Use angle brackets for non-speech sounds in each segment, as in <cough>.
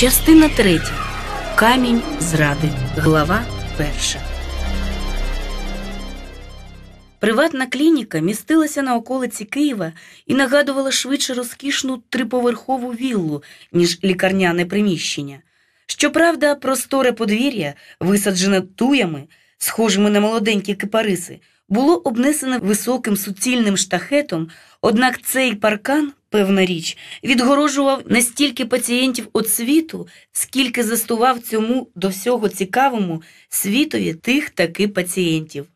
Частина третя. Камінь зради. Глава перша. Приватна клініка містилася на околиці Києва і нагадувала швидше розкішну триповерхову віллу, ніж лікарняне приміщення. Щоправда, просторе подвір'я, висаджене туями, схожими на молоденькі кипариси, було обнесене високим суцільним штахетом, однак цей паркан певна річ, відгорожував не стільки пацієнтів від світу, скільки застував цьому до всього цікавому світові тих таки пацієнтів.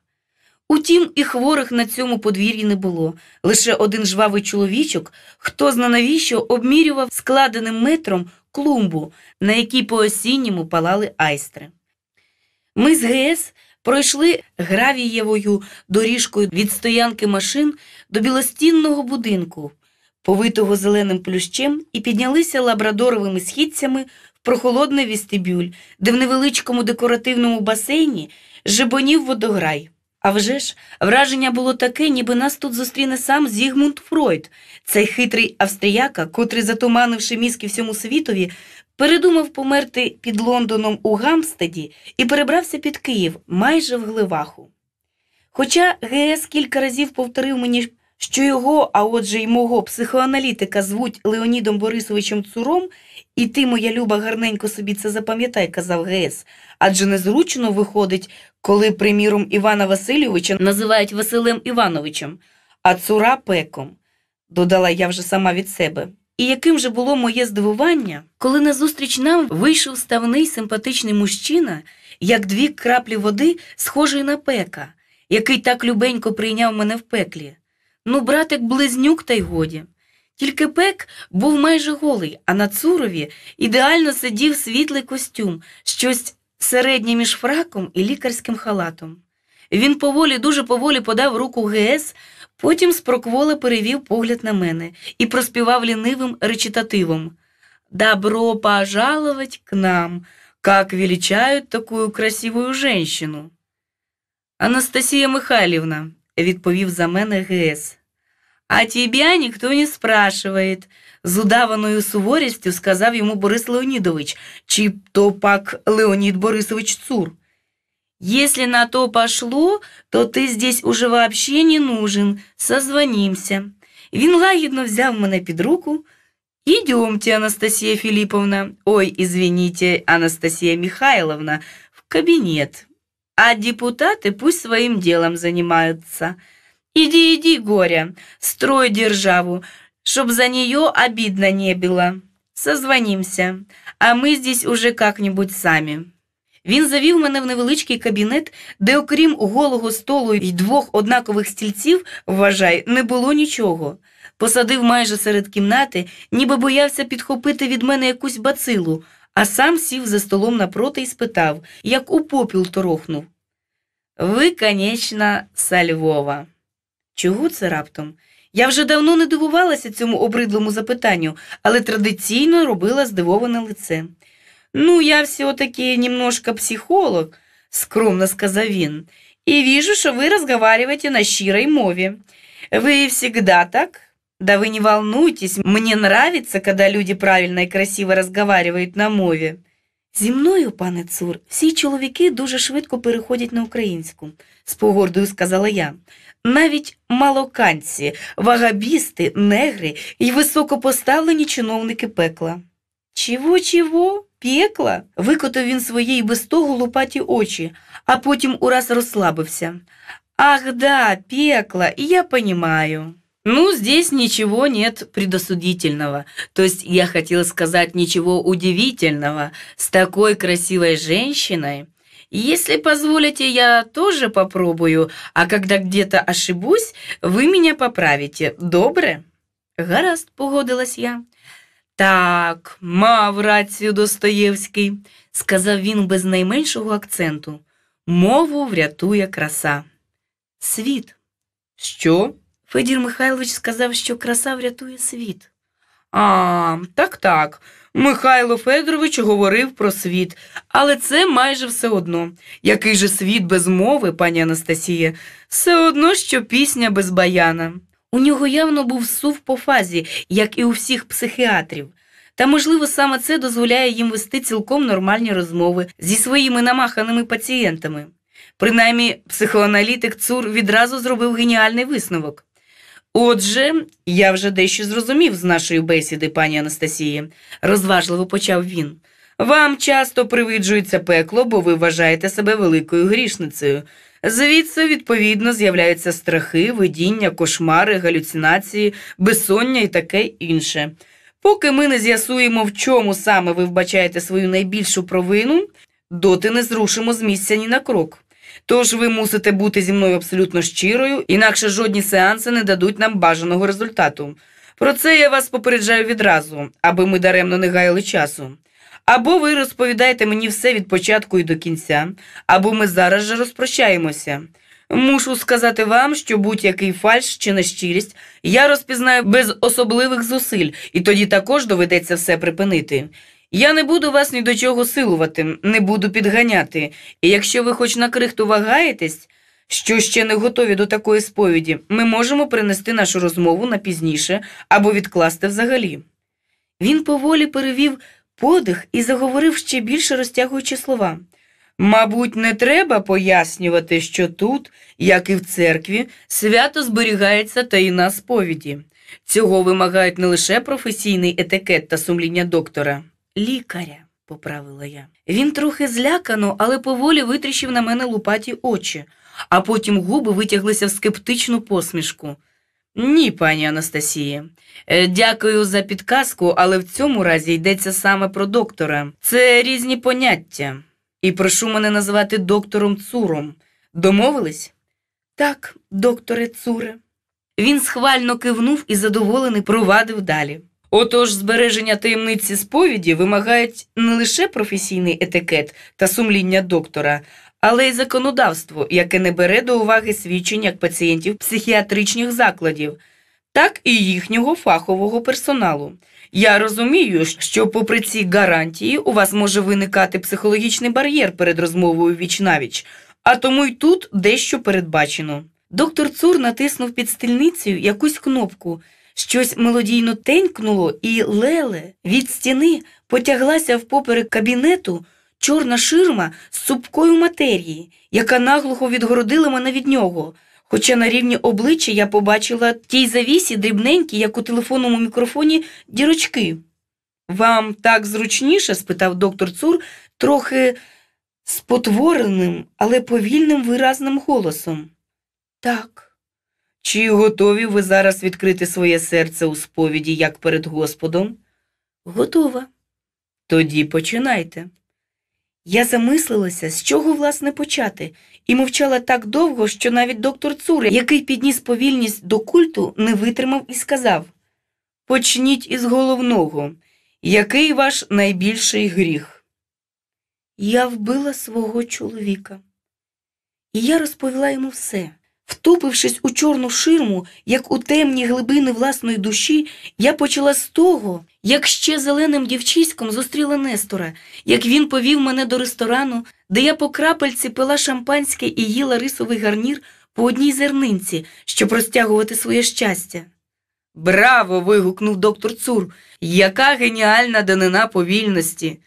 Утім, і хворих на цьому подвір'ї не було лише один жвавий чоловічок, хто зна навіщо обмірював складеним метром клумбу, на якій по осінньому палали айстри. Ми з ГС пройшли гравієвою доріжкою від стоянки машин до білостінного будинку повитого зеленим плющем, і піднялися лабрадоровими східцями в прохолодний вістибюль, де в невеличкому декоративному басейні жебонів водограй. А вже ж, враження було таке, ніби нас тут зустріне сам Зігмунд Фройд, цей хитрий австріяка, котрий, затуманивши мізки всьому світові, передумав померти під Лондоном у Гамстеді і перебрався під Київ майже в Гливаху. Хоча ГС кілька разів повторив мені що його, а отже, й мого психоаналітика звуть Леонідом Борисовичем Цуром, і ти, моя люба, гарненько собі це запам'ятай, казав ГС. адже незручно виходить, коли, приміром, Івана Васильовича називають Василем Івановичем, а цура пеком, додала я вже сама від себе. І яким же було моє здивування, коли назустріч нам вийшов ставний симпатичний мужчина, як дві краплі води, схожий на пека, який так любенько прийняв мене в пеклі. Ну, братик близнюк, та й годі. Тільки пек був майже голий, а на цурові ідеально сидів світлий костюм, щось середнє між фраком і лікарським халатом. Він поволі, дуже поволі подав руку ГС, потім спроквола перевів погляд на мене і проспівав лінивим речитативом Добро пожаловать к нам, как величают таку красивую женщину. Анастасія Михайлівна, відповів за мене ГС. «А тебя никто не спрашивает», з удаваною суворістю сказав йому Борис Леонідович, чи то пак Леонід Борисович Цур. «Если на то пошло, то ти здесь уже вообще не нужен, созвонимся». Він лагідно взяв мене під руку. «Идемте, Анастасия Филипповна, ой, извините, Анастасия Михайловна, в кабинет, а депутаты пусть своим делом занимаются». Іди, іди, горя, строй державу, щоб за нее обидно не было. Созвонимся, а ми здесь уже как-нибудь самі. Він завів мене в невеличкий кабінет, де, окрім голого столу і двох однакових стільців, вважай, не було нічого. Посадив майже серед кімнати, ніби боявся підхопити від мене якусь бацилу, а сам сів за столом напроти і спитав, як у попіл торохнув. Ви, конечно, со Львова. Чого це раптом? Я вже давно не дивувалася цьому обридлому запитанню, але традиційно робила здивоване лице. Ну, я все таки немножко психолог, скромно сказав він, і віжу, що ви розговарюєте на щирій мові. Ви завжди так? Да ви не волнуйтесь, мені нравиться, коли люди правильно и красиво розговарюють на мові. Зі мною, пане цур, всі чоловіки дуже швидко переходять на українську, з погордою сказала я. Навіть малоканці, вагабісти, негри і високопоставлені чиновники пекла. Чіво, чіво, пекла? викотив він свої й без того лупаті очі, а потім ураз розслабився. Ах, да, пекла, я понимаю. Ну, здесь ничего нет предосудительного. То есть я хотел сказать ничего удивительного. С такой красивой женщиной Если позволите, я тоже попробую, а когда где-то ошибусь, вы меня поправите. Добре? Гаразд, погодилась я. Так, мав рацію Достоєвський, сказав він без найменшого акценту. Мову врятує краса. Світ. Що? Федір Михайлович сказав, що краса врятує світ. А, так, так. Михайло Федорович говорив про світ, але це майже все одно. Який же світ без мови, пані Анастасія, все одно, що пісня без баяна. У нього явно був сув по фазі, як і у всіх психіатрів. Та, можливо, саме це дозволяє їм вести цілком нормальні розмови зі своїми намаханими пацієнтами. Принаймні, психоаналітик Цур відразу зробив геніальний висновок. Отже, я вже дещо зрозумів з нашої бесіди, пані Анастасії, розважливо почав він. Вам часто привиджується пекло, бо ви вважаєте себе великою грішницею. Звідси, відповідно, з'являються страхи, видіння, кошмари, галюцинації, безсоння і таке інше. Поки ми не з'ясуємо, в чому саме ви вбачаєте свою найбільшу провину, доти не зрушимо з місця ні на крок. Тож ви мусите бути зі мною абсолютно щирою, інакше жодні сеанси не дадуть нам бажаного результату. Про це я вас попереджаю відразу, аби ми даремно не гаяли часу. Або ви розповідаєте мені все від початку і до кінця, або ми зараз же розпрощаємося. Мушу сказати вам, що будь-який фальш чи нещирість я розпізнаю без особливих зусиль, і тоді також доведеться все припинити. Я не буду вас ні до чого силувати, не буду підганяти, і якщо ви хоч на крихту вагаєтесь, що ще не готові до такої сповіді, ми можемо принести нашу розмову на пізніше або відкласти взагалі. Він поволі перевів подих і заговорив ще більше розтягуючи слова. Мабуть, не треба пояснювати, що тут, як і в церкві, свято зберігається таїна сповіді. Цього вимагають не лише професійний етикет та сумління доктора лікаря, поправила я. Він трохи злякано, але поволі витріщив на мене лупаті очі, а потім губи витяглися в скептичну посмішку. Ні, пані Анастасія. Е, дякую за підказку, але в цьому разі йдеться саме про доктора. Це різні поняття. І прошу мене називати доктором Цуром. Домовились? Так, докторе Цуре. Він схвально кивнув і задоволений провадив далі. Отож, збереження таємниці сповіді вимагають не лише професійний етикет та сумління доктора, але й законодавство, яке не бере до уваги свідчень як пацієнтів психіатричних закладів, так і їхнього фахового персоналу. Я розумію, що, попри ці гарантії, у вас може виникати психологічний бар'єр перед розмовою віч навіч, а тому й тут дещо передбачено. Доктор Цур натиснув під стільницею якусь кнопку. Щось мелодійно тенькнуло, і леле від стіни потяглася впоперек кабінету чорна ширма з супкою матерії, яка наглухо відгородила мене від нього. Хоча на рівні обличчя я побачила тій завісі дрібненькі, як у телефонному мікрофоні, дірочки. Вам так зручніше? спитав доктор Цур, трохи спотвореним, але повільним виразним голосом. Так. Чи готові ви зараз відкрити своє серце у сповіді як перед Господом? Готова. Тоді починайте. Я замислилася, з чого, власне, почати, і мовчала так довго, що навіть доктор Цури, який підніс повільність до культу, не витримав і сказав Почніть із головного, який ваш найбільший гріх? Я вбила свого чоловіка, і я розповіла йому все. Втупившись у чорну ширму, як у темні глибини власної душі, я почала з того, як ще зеленим дівчиськом зустріла Нестора, як він повів мене до ресторану, де я по крапельці пила шампанське і їла рисовий гарнір по одній зернинці, щоб розтягувати своє щастя. Браво! вигукнув доктор Цур, яка геніальна данина повільності.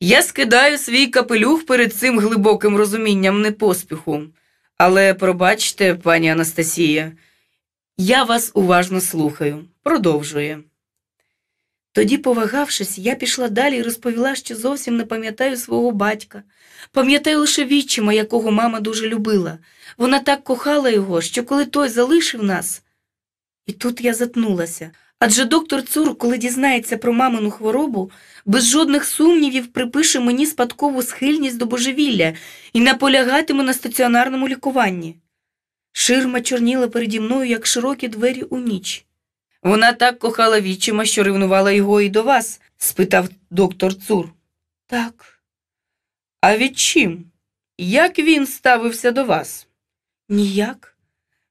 Я скидаю свій капелюх перед цим глибоким розумінням непоспіху. Але пробачте, пані Анастасія, я вас уважно слухаю, продовжує. Тоді, повагавшись, я пішла далі і розповіла, що зовсім не пам'ятаю свого батька, пам'ятаю лише відчима, якого мама дуже любила. Вона так кохала його, що коли той залишив нас. І тут я затнулася. Адже доктор Цур, коли дізнається про мамину хворобу, без жодних сумнівів припише мені спадкову схильність до божевілля і наполягатиме на стаціонарному лікуванні. Ширма чорніла переді мною, як широкі двері у ніч. Вона так кохала вічима, що ревнувала його і до вас? спитав доктор Цур. Так. А від чим? Як він ставився до вас? Ніяк.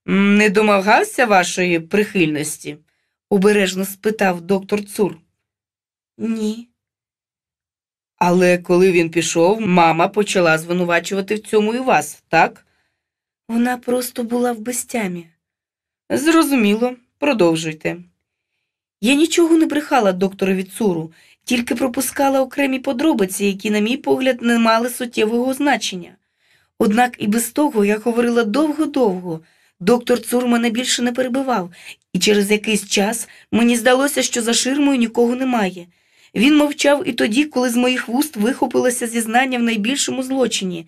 Не домагався вашої прихильності обережно спитав доктор Цур. Ні. Але коли він пішов, мама почала звинувачувати в цьому і вас, так? Вона просто була в безтямі. Зрозуміло, продовжуйте. Я нічого не брехала докторові Цуру, тільки пропускала окремі подробиці, які, на мій погляд, не мали суттєвого значення. Однак і без того я говорила довго-довго, Доктор Цур мене більше не перебивав, і через якийсь час мені здалося, що за ширмою нікого немає. Він мовчав і тоді, коли з моїх вуст вихопилося зізнання в найбільшому злочині.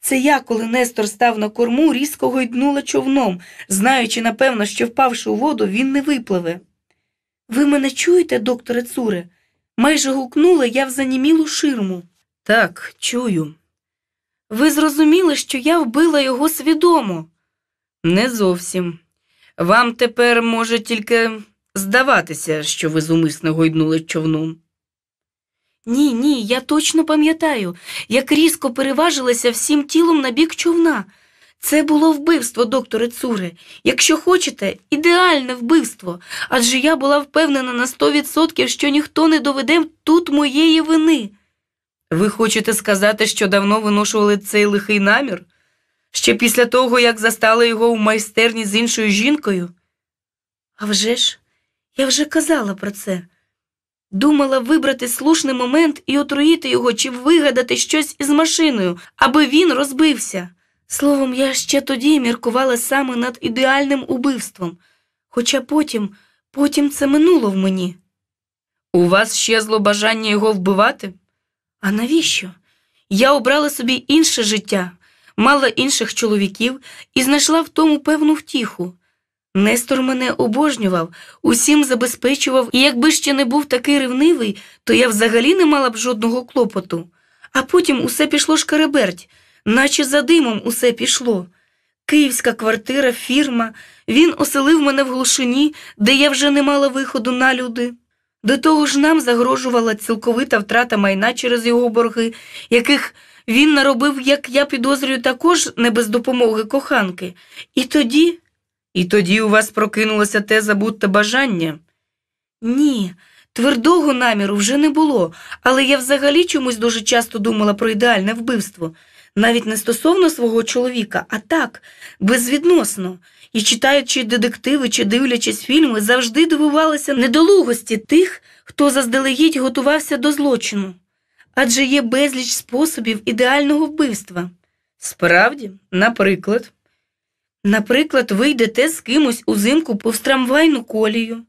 Це я, коли Нестор став на корму, різко гойднула човном, знаючи, напевно, що впавши у воду, він не випливе. Ви мене чуєте, докторе Цуре? Майже гукнула я в занімілу ширму. Так, чую. Ви зрозуміли, що я вбила його свідомо. Не зовсім. Вам тепер може тільки здаватися, що ви зумисно гойднули човном. Ні, ні, я точно пам'ятаю, як різко переважилася всім тілом на бік човна. Це було вбивство, докторе Цуре. Якщо хочете, ідеальне вбивство. Адже я була впевнена на сто відсотків, що ніхто не доведе тут моєї вини. Ви хочете сказати, що давно виношували цей лихий намір? ще після того, як застала його у майстерні з іншою жінкою? А вже ж, я вже казала про це. Думала вибрати слушний момент і отруїти його чи вигадати щось із машиною, аби він розбився. Словом, я ще тоді міркувала саме над ідеальним убивством, хоча потім, потім це минуло в мені. У вас щезло бажання його вбивати? А навіщо? Я обрала собі інше життя, мала інших чоловіків і знайшла в тому певну втіху. Нестор мене обожнював, усім забезпечував, і якби ще не був такий ревнивий, то я взагалі не мала б жодного клопоту. А потім усе пішло шкереберть, наче за димом усе пішло. Київська квартира, фірма, він оселив мене в глушині, де я вже не мала виходу на люди. До того ж нам загрожувала цілковита втрата майна через його борги, яких він наробив, як я підозрюю, також не без допомоги коханки. І тоді. І тоді у вас прокинулося те забуте бажання? Ні, твердого наміру вже не було, але я взагалі чомусь дуже часто думала про ідеальне вбивство, навіть не стосовно свого чоловіка, а так, безвідносно. І читаючи детективи чи дивлячись фільми, завжди дивувалася недолугості тих, хто заздалегідь готувався до злочину адже є безліч способів ідеального вбивства. Справді, наприклад, наприклад, ви йдете з кимось узимку повз трамвайну колію.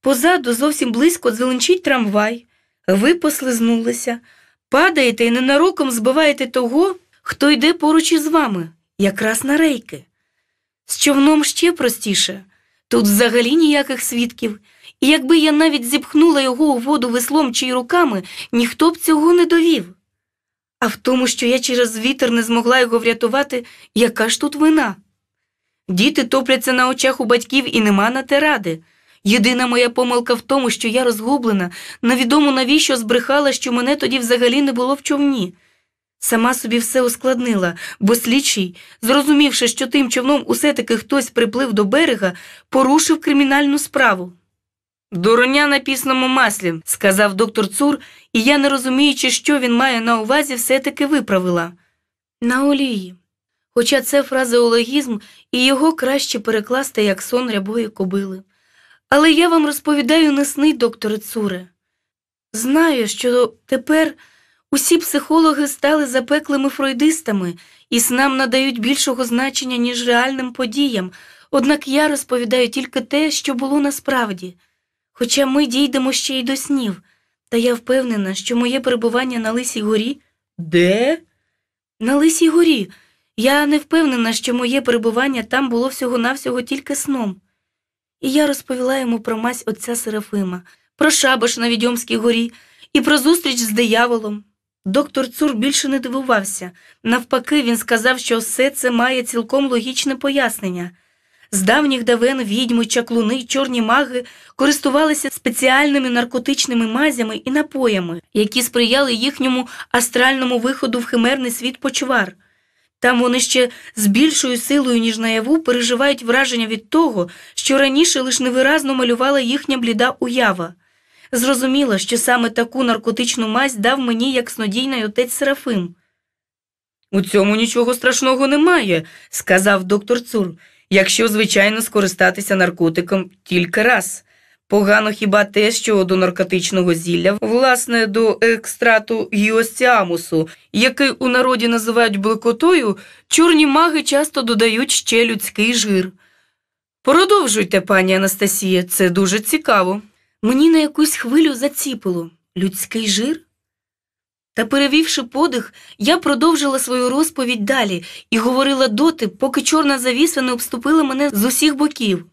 Позаду зовсім близько дзеленчить трамвай, ви послизнулися, падаєте і ненароком збиваєте того, хто йде поруч із вами, якраз на рейки. З човном ще простіше тут взагалі ніяких свідків. І якби я навіть зіпхнула його у воду веслом чи й руками, ніхто б цього не довів. А в тому, що я через вітер не змогла його врятувати, яка ж тут вина? Діти топляться на очах у батьків і нема на те ради. Єдина моя помилка в тому, що я розгублена, невідомо навіщо збрехала, що мене тоді взагалі не було в човні. Сама собі все ускладнила, бо слідчий, зрозумівши, що тим човном усе таки хтось приплив до берега, порушив кримінальну справу. Дурня на пісному маслі, сказав доктор Цур, і я, не розуміючи, що він має на увазі, все таки виправила. На олії. Хоча це фразеологізм і його краще перекласти як сон рябої кобили. Але я вам розповідаю не сни, докторе Цуре. Знаю, що тепер усі психологи стали запеклими фройдистами і снам надають більшого значення, ніж реальним подіям, однак я розповідаю тільки те, що було насправді. Хоча ми дійдемо ще й до снів, та я впевнена, що моє перебування на Лисій горі. Де? На Лисій горі. Я не впевнена, що моє перебування там було всього-навсього тільки сном. І я розповіла йому про мазь отця Серафима, про шабаш на відьомській горі і про зустріч з дияволом. Доктор Цур більше не дивувався. Навпаки, він сказав, що все це має цілком логічне пояснення. З давніх давен відьми, чаклуни, чорні маги користувалися спеціальними наркотичними мазями і напоями, які сприяли їхньому астральному виходу в химерний світ почвар. Там вони ще з більшою силою, ніж наяву, переживають враження від того, що раніше лише невиразно малювала їхня бліда уява. Зрозуміла, що саме таку наркотичну мазь дав мені як снодійний отець Серафим. У цьому нічого страшного немає, сказав доктор Цур якщо, звичайно, скористатися наркотиком тільки раз. Погано хіба те, що до наркотичного зілля, власне, до екстрату гіосціамусу, який у народі називають блекотою, чорні маги часто додають ще людський жир. Продовжуйте, пані Анастасія, це дуже цікаво. Мені на якусь хвилю заціпило людський жир? Та, перевівши подих, я продовжила свою розповідь далі і говорила доти, поки чорна завіса не обступила мене з усіх боків.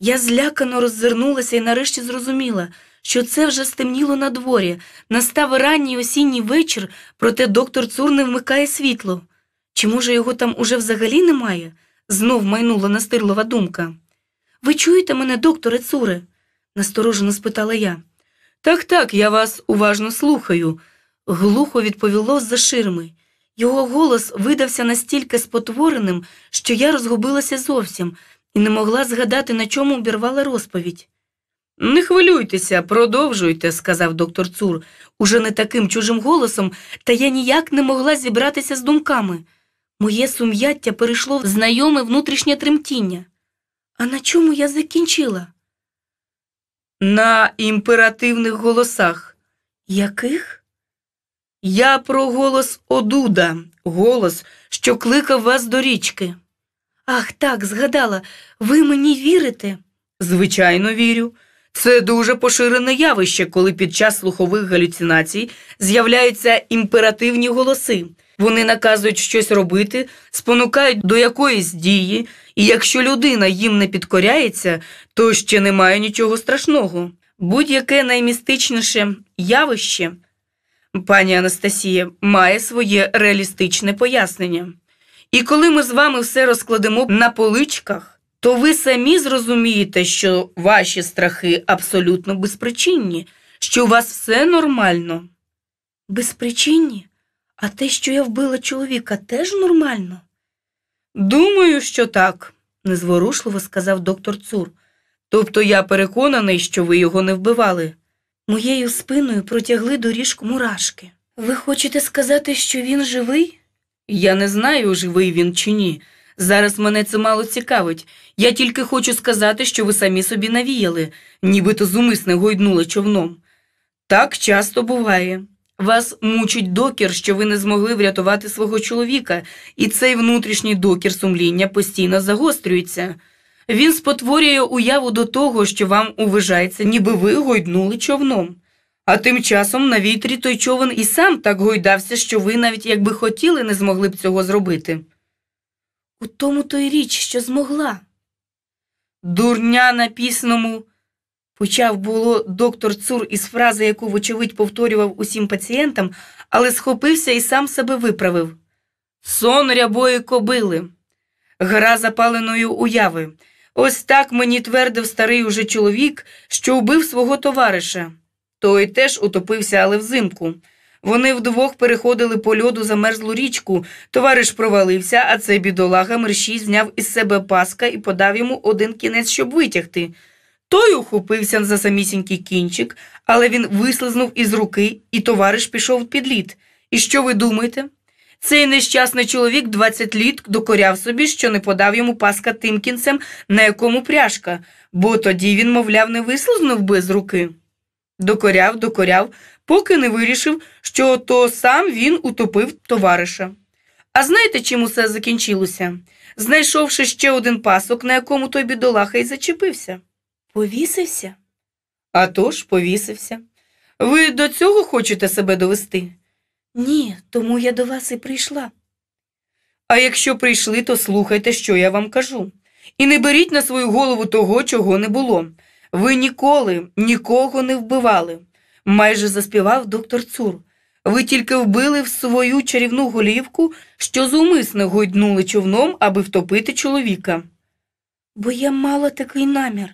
Я злякано роззирнулася і нарешті зрозуміла, що це вже стемніло на дворі. настав ранній осінній вечір, проте доктор Цур не вмикає світло. Чи, може, його там уже взагалі немає? знов майнула настирлова думка. Ви чуєте мене, докторе Цуре? насторожено спитала я. Так, так, я вас уважно слухаю глухо відповіло з-за ширми. Його голос видався настільки спотвореним, що я розгубилася зовсім і не могла згадати, на чому обірвала розповідь. Не хвилюйтеся, продовжуйте, сказав доктор Цур, уже не таким чужим голосом, та я ніяк не могла зібратися з думками. Моє сум'яття перейшло в знайоме внутрішнє тремтіння. А на чому я закінчила? На імперативних голосах. Яких? Я про голос Одуда, голос, що кликав вас до річки. Ах, так, згадала, ви мені вірите? Звичайно, вірю. Це дуже поширене явище, коли під час слухових галюцинацій з'являються імперативні голоси. Вони наказують щось робити, спонукають до якоїсь дії, і якщо людина їм не підкоряється, то ще немає нічого страшного. Будь-яке наймістичніше явище Пані Анастасія має своє реалістичне пояснення. І коли ми з вами все розкладемо на поличках, то ви самі зрозумієте, що ваші страхи абсолютно безпричинні, що у вас все нормально. Безпричинні? А те, що я вбила чоловіка, теж нормально? Думаю, що так, незворушливо сказав доктор Цур. Тобто я переконаний, що ви його не вбивали. Моєю спиною протягли доріжку мурашки. Ви хочете сказати, що він живий? Я не знаю, живий він чи ні. Зараз мене це мало цікавить. Я тільки хочу сказати, що ви самі собі навіяли, нібито зумисне гойднули човном. Так часто буває. Вас мучить докір, що ви не змогли врятувати свого чоловіка, і цей внутрішній докір сумління постійно загострюється. Він спотворює уяву до того, що вам уважається, ніби ви гойднули човном. А тим часом на вітрі той човен і сам так гойдався, що ви навіть якби хотіли, не змогли б цього зробити. У тому той річ, що змогла. Дурня на пісному, почав було доктор Цур із фрази, яку, вочевидь, повторював усім пацієнтам, але схопився і сам себе виправив Сон рябої кобили, гра запаленої уяви. Ось так мені твердив старий уже чоловік, що вбив свого товариша. Той теж утопився, але взимку. Вони вдвох переходили по льоду замерзлу річку. Товариш провалився, а цей бідолага мерщій зняв із себе паска і подав йому один кінець, щоб витягти. Той ухопився за самісінький кінчик, але він вислизнув із руки, і товариш пішов під лід. І що ви думаєте? Цей нещасний чоловік 20 літ докоряв собі, що не подав йому паска тим кінцем, на якому пряжка, бо тоді він, мовляв, не вислизнув би з руки. Докоряв, докоряв, поки не вирішив, що то сам він утопив товариша. А знаєте, чим усе закінчилося? Знайшовши ще один пасок, на якому той бідолаха й зачепився. Повісився? А тож повісився. Ви до цього хочете себе довести? Ні, тому я до вас і прийшла. А якщо прийшли, то слухайте, що я вам кажу. І не беріть на свою голову того, чого не було. Ви ніколи нікого не вбивали, майже заспівав доктор Цур. Ви тільки вбили в свою чарівну голівку, що зумисно гойднули човном, аби втопити чоловіка. Бо я мала такий намір.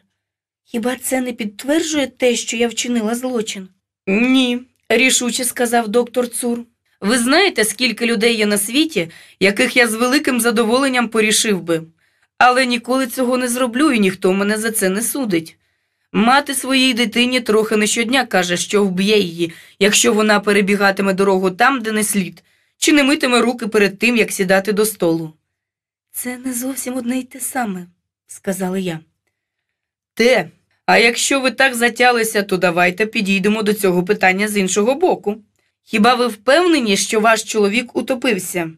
Хіба це не підтверджує те, що я вчинила злочин? Ні, рішуче сказав доктор Цур. Ви знаєте, скільки людей є на світі, яких я з великим задоволенням порішив би, але ніколи цього не зроблю і ніхто мене за це не судить. Мати своїй дитині трохи не щодня каже, що вб'є її, якщо вона перебігатиме дорогу там, де не слід, чи не митиме руки перед тим, як сідати до столу. Це не зовсім одне й те саме, сказала я. Те, а якщо ви так затялися, то давайте підійдемо до цього питання з іншого боку. Хіба ви впевнені, що ваш чоловік утопився?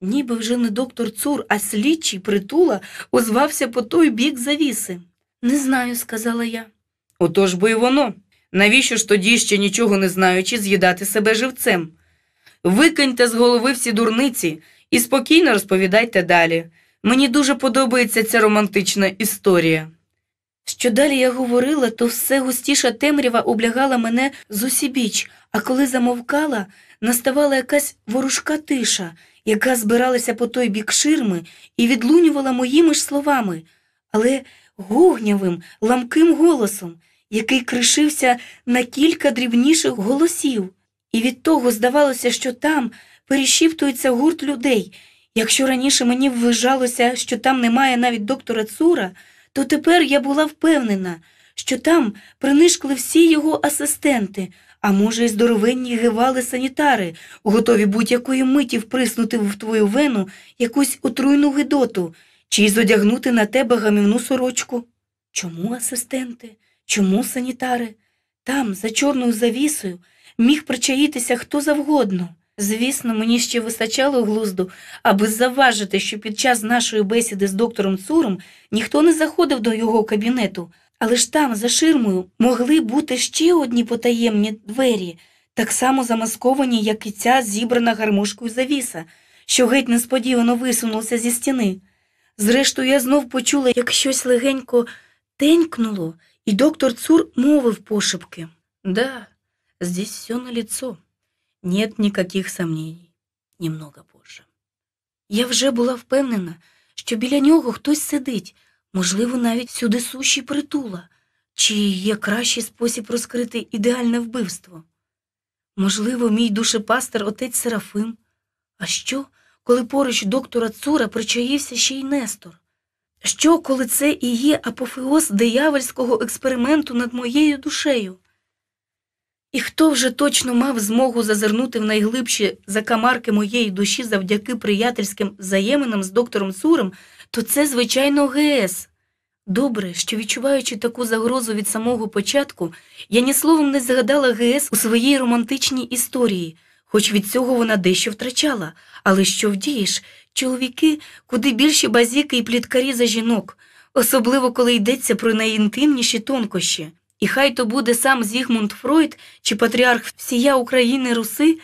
Ніби вже не доктор Цур, а слідчий притула озвався по той бік завіси. Не знаю, сказала я. Отож би й воно. Навіщо ж тоді ще нічого не знаючи, з'їдати себе живцем? Викиньте з голови всі дурниці і спокійно розповідайте далі. Мені дуже подобається ця романтична історія. Що далі я говорила, то все густіша темрява облягала мене зусібіч, а коли замовкала, наставала якась ворожка тиша, яка збиралася по той бік ширми і відлунювала моїми ж словами, але гугнявим, ламким голосом, який кришився на кілька дрібніших голосів. І від того здавалося, що там перешіптується гурт людей. Якщо раніше мені вважалося, що там немає навіть доктора Цура, то тепер я була впевнена, що там принишкли всі його асистенти, а може, й здоровенні гивали санітари, готові будь-якої миті вприснути в твою вену якусь отруйну гидоту чи зодягнути на тебе гамівну сорочку. Чому асистенти? Чому санітари? Там, за чорною завісою, міг причаїтися хто завгодно. Звісно, мені ще вистачало глузду, аби заважити, що під час нашої бесіди з доктором Цуром ніхто не заходив до його кабінету, але ж там, за ширмою, могли бути ще одні потаємні двері, так само замасковані, як і ця зібрана гармошкою завіса, що геть несподівано висунувся зі стіни. Зрештою, я знов почула, як щось легенько тенькнуло, і доктор Цур мовив пошепки Да, здесь все на лицо. Нет никаких сомнений. Немного позже. Я вже була впевнена, що біля нього хтось сидить, можливо, навіть сюди суші притула, чи є кращий спосіб розкрити ідеальне вбивство. Можливо, мій душепастер отець Серафим. А що, коли поруч доктора Цура причаївся ще й Нестор? Що, коли це і є апофеоз диявольського експерименту над моєю душею? І хто вже точно мав змогу зазирнути в найглибші закамарки моєї душі завдяки приятельським взаєминам з доктором Цурем, то це, звичайно, ГС. Добре, що відчуваючи таку загрозу від самого початку, я ні словом не згадала ГС у своїй романтичній історії, хоч від цього вона дещо втрачала. Але що вдієш, чоловіки куди більші базіки і пліткарі за жінок, особливо коли йдеться про найінтимніші тонкощі. І хай то буде сам Зігмунд Фройд чи патріарх всія України Руси,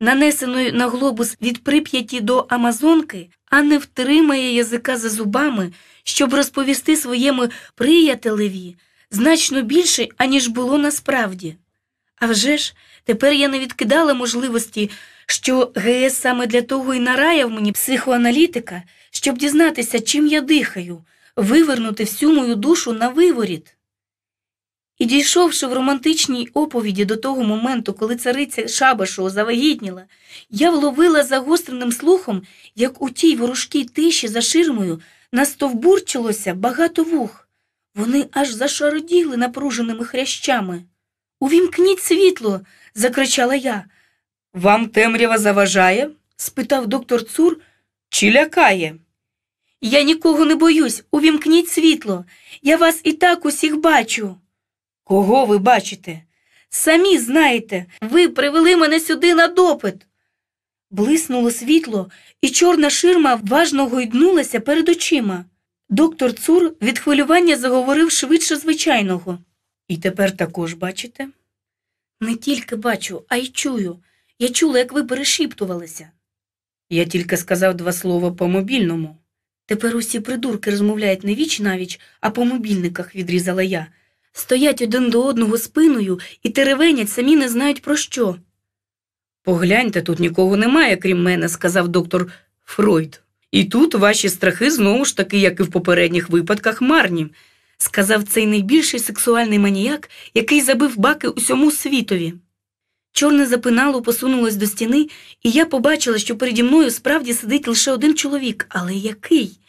нанесеної на глобус від прип'яті до Амазонки, а не втримає язика за зубами, щоб розповісти своєму приятелеві значно більше, аніж було насправді. А вже ж, тепер я не відкидала можливості, що ГС саме для того і нараяв мені психоаналітика, щоб дізнатися, чим я дихаю, вивернути всю мою душу на виворіт. І дійшовши в романтичній оповіді до того моменту, коли цариця Шабашова завагітніла, я вловила загостреним слухом, як у тій ворожкій тиші за ширмою настовбурчилося багато вух. Вони аж зашароділи напруженими хрящами. Увімкніть світло, закричала я. Вам темрява заважає? спитав доктор Цур, чи лякає? Я нікого не боюсь. Увімкніть світло. Я вас і так усіх бачу. Кого ви бачите? Самі знаєте, ви привели мене сюди на допит. Блиснуло світло, і чорна ширма важно гойднулася перед очима. Доктор Цур від хвилювання заговорив швидше звичайного. І тепер також бачите? Не тільки бачу, а й чую. Я чула, як ви перешіптувалися. Я тільки сказав два слова по мобільному. Тепер усі придурки розмовляють не віч навіч, а по мобільниках відрізала я стоять один до одного спиною і теревенять самі не знають про що. Погляньте, тут нікого немає, крім мене, сказав доктор Фройд. І тут ваші страхи знову ж таки, як і в попередніх випадках, марні, сказав цей найбільший сексуальний маніяк, який забив баки усьому світові. Чорне запинало посунулось до стіни, і я побачила, що переді мною справді сидить лише один чоловік, але який?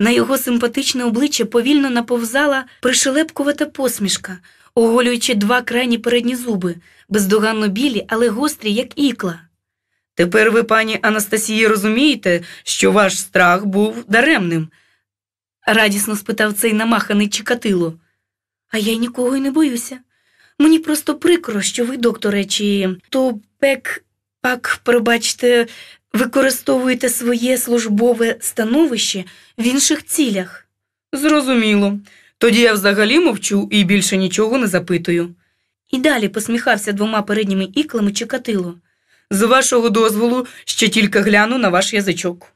На його симпатичне обличчя повільно наповзала пришелепкувата посмішка, оголюючи два крайні передні зуби, бездоганно білі, але гострі, як ікла. Тепер ви, пані Анастасії, розумієте, що ваш страх був даремним? радісно спитав цей намаханий Чикатило. А я нікого й не боюся. Мені просто прикро, що ви, докторе, чи то пек пак, пробачте, використовуєте своє службове становище в інших цілях. Зрозуміло. Тоді я взагалі мовчу і більше нічого не запитую. І далі посміхався двома передніми іклами Чекатило. З вашого дозволу ще тільки гляну на ваш язичок.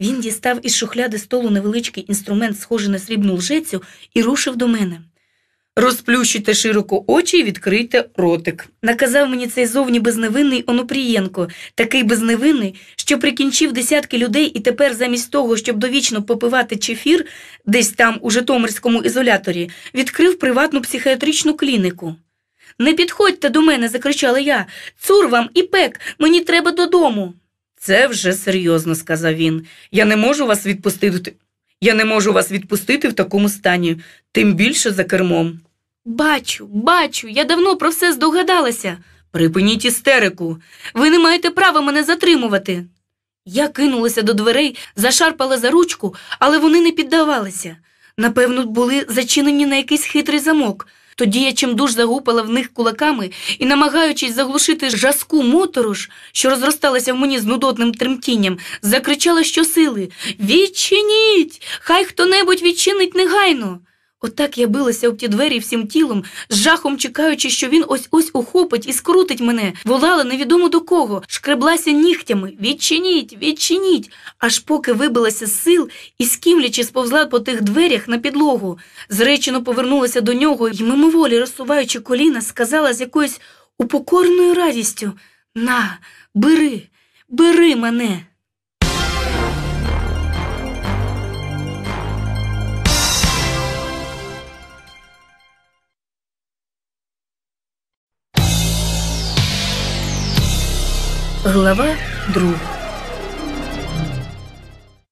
Він дістав із шухляди столу невеличкий інструмент, схожий на срібну лжецю, і рушив до мене. Розплющуйте широко очі і відкрийте ротик. Наказав мені цей зовні безневинний Онупрієнко, такий безневинний, що прикінчив десятки людей, і тепер, замість того, щоб довічно попивати чефір, десь там, у Житомирському ізоляторі, відкрив приватну психіатричну клініку. Не підходьте до мене, закричала я. Цур вам і пек, мені треба додому. Це вже серйозно, сказав він. Я не можу вас відпустити. Я не можу вас відпустити в такому стані, тим більше за кермом. Бачу, бачу, я давно про все здогадалася. Припиніть істерику. Ви не маєте права мене затримувати. Я кинулася до дверей, зашарпала за ручку, але вони не піддавалися. Напевно, були зачинені на якийсь хитрий замок. Тоді я чимдуж загупала в них кулаками і, намагаючись заглушити жаску моторош, що розросталася в мені з нудотним тремтінням, закричала щосили Відчиніть! Хай хто небудь відчинить негайно. Отак я билася об ті двері всім тілом, з жахом чекаючи, що він ось ось ухопить і скрутить мене, волала невідомо до кого, шкреблася нігтями. Відчиніть, відчиніть, аж поки вибилася з сил і скімлячи сповзла по тих дверях на підлогу. Зречено повернулася до нього і, мимоволі розсуваючи коліна, сказала з якоюсь упокорною радістю: На, бери, бери мене. Глава друга.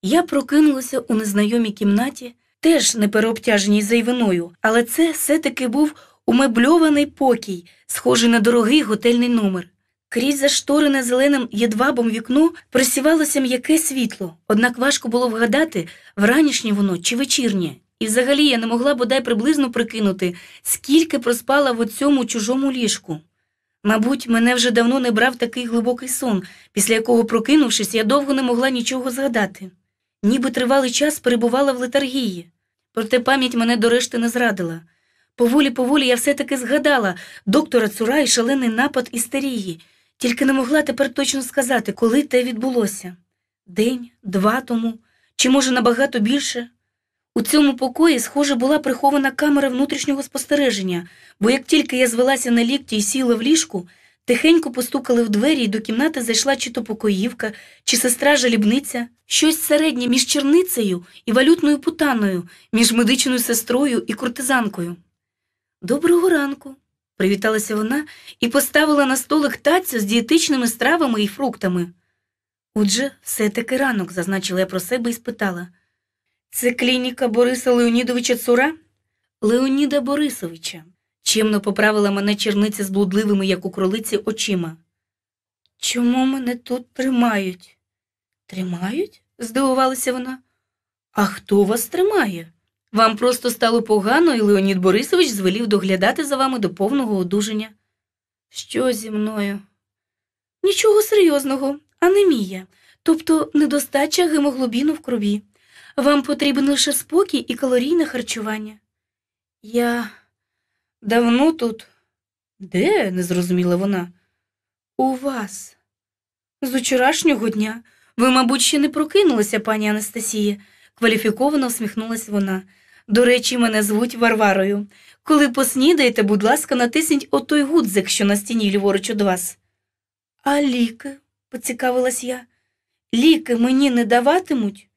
Я прокинулася у незнайомій кімнаті, теж не переобтяженій зайвиною, але це все-таки був умебльований покій, схожий на дорогий готельний номер. Крізь зашторене зеленим єдвабом вікно просівалося м'яке світло, однак важко було вгадати, вранішнє воно чи вечірнє. І взагалі я не могла бодай приблизно прикинути, скільки проспала в оцьому чужому ліжку. Мабуть, мене вже давно не брав такий глибокий сон, після якого, прокинувшись, я довго не могла нічого згадати. Ніби тривалий час перебувала в летаргії, проте пам'ять мене до решти не зрадила. Поволі, поволі я все таки згадала доктора Цура і шалений напад істерії, тільки не могла тепер точно сказати, коли те відбулося день, два тому, чи може набагато більше. У цьому покої, схоже, була прихована камера внутрішнього спостереження, бо як тільки я звелася на лікті і сіла в ліжку, тихенько постукали в двері, і до кімнати зайшла чи то покоївка, чи сестра жалібниця, щось середнє між черницею і валютною путаною, між медичною сестрою і куртизанкою. Доброго ранку, привіталася вона і поставила на столик тацю з дієтичними стравами і фруктами. Отже, все таки ранок, зазначила я про себе і спитала. Це клініка Бориса Леонідовича Цура? Леоніда Борисовича, чимно поправила мене черниця з блудливими, як у кролиці, очима. Чому мене тут тримають? Тримають? здивувалася вона. А хто вас тримає? Вам просто стало погано, і Леонід Борисович звелів доглядати за вами до повного одужання. Що зі мною? Нічого серйозного, анемія, тобто недостача гемоглобіну в крові. Вам потрібен лише спокій і калорійне харчування. Я давно тут. Де? не зрозуміла вона. У вас. З учорашнього дня ви, мабуть, ще не прокинулися, пані Анастасія, кваліфіковано всміхнулася вона. До речі, мене звуть Варварою. Коли поснідаєте, будь ласка, натисніть отой гудзик, що на стіні ліворуч од вас. А ліки, поцікавилась я, ліки мені не даватимуть?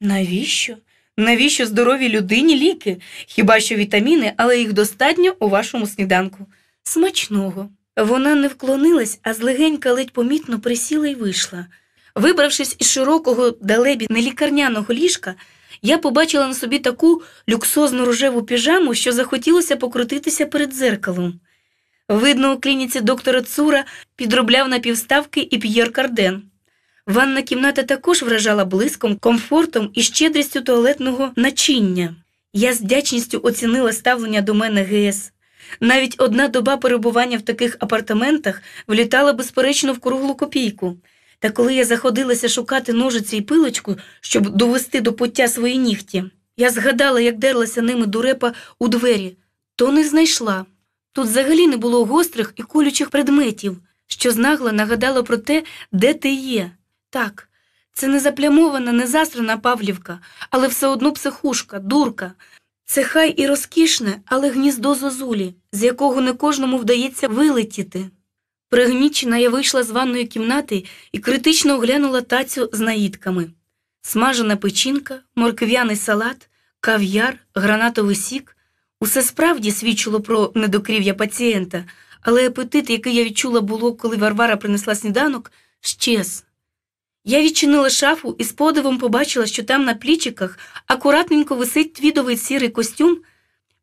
Навіщо? Навіщо здоровій людині ліки? Хіба що вітаміни, але їх достатньо у вашому сніданку. Смачного. Вона не вклонилась, а злегенька ледь помітно присіла і вийшла. Вибравшись із широкого далебі нелікарняного ліжка, я побачила на собі таку люксозну рожеву піжаму, що захотілося покрутитися перед дзеркалом. Видно, у клініці доктора Цура підробляв напівставки і П'єр Карден. Ванна кімната також вражала блиском, комфортом і щедрістю туалетного начиння. Я з вдячністю оцінила ставлення до мене ГС. Навіть одна доба перебування в таких апартаментах влітала, безперечно, в круглу копійку. Та коли я заходилася шукати ножиці і пилочку, щоб довести до пуття свої нігті, я згадала, як дерлася ними дурепа у двері, то не знайшла. Тут взагалі не було гострих і колючих предметів, що знагло нагадало про те, де ти є. Так, це не заплямована, не засрана Павлівка, але все одно психушка, дурка. Це хай і розкішне, але гніздо зозулі, з якого не кожному вдається вилетіти. Пригнічена я вийшла з ванної кімнати і критично оглянула тацю з наїдками смажена печінка, моркв'яний салат, кав'яр, гранатовий сік. Усе справді свідчило про недокрів'я пацієнта, але апетит, який я відчула було, коли Варвара принесла сніданок, щез. Я відчинила шафу і з подивом побачила, що там на плічиках акуратненько висить твідовий сірий костюм,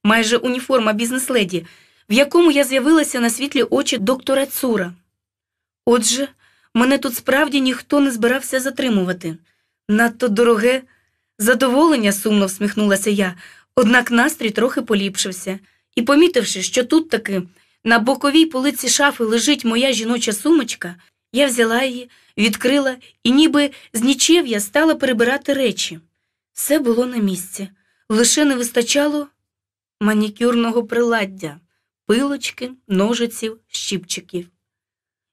майже уніформа бізнес-леді, в якому я з'явилася на світлі очі доктора Цура. Отже, мене тут справді ніхто не збирався затримувати. Надто дороге задоволення, сумно всміхнулася я, однак настрій трохи поліпшився, і, помітивши, що тут таки на боковій полиці шафи лежить моя жіноча сумочка, я взяла її відкрила і, ніби з нічев'я стала перебирати речі. Все було на місці. Лише не вистачало манікюрного приладдя, пилочки, ножиців, щіпчиків.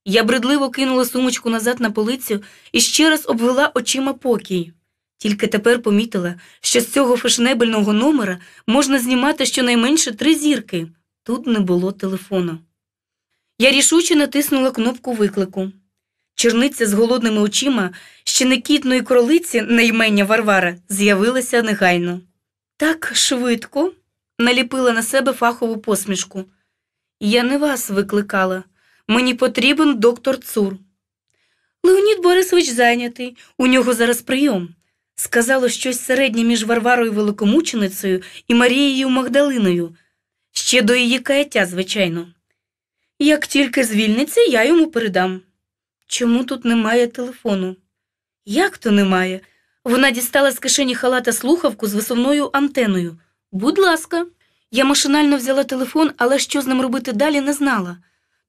Я бредливо кинула сумочку назад на полицю і ще раз обвела очима покій. Тільки тепер помітила, що з цього фешнебельного номера можна знімати щонайменше три зірки. Тут не було телефону. Я рішуче натиснула кнопку виклику. Черниця з голодними очима, ще не кітної кролиці наймення Варвара, з'явилася негайно. Так швидко наліпила на себе фахову посмішку. Я не вас викликала. Мені потрібен доктор Цур. Леонід Борисович зайнятий, у нього зараз прийом. Сказало щось середнє між Варварою Великомученицею і Марією Магдалиною, ще до її каяття, звичайно. Як тільки звільниться, я йому передам чому тут немає телефону? Як то немає? Вона дістала з кишені халата слухавку з висувною антеною. Будь ласка, я машинально взяла телефон, але що з ним робити далі, не знала.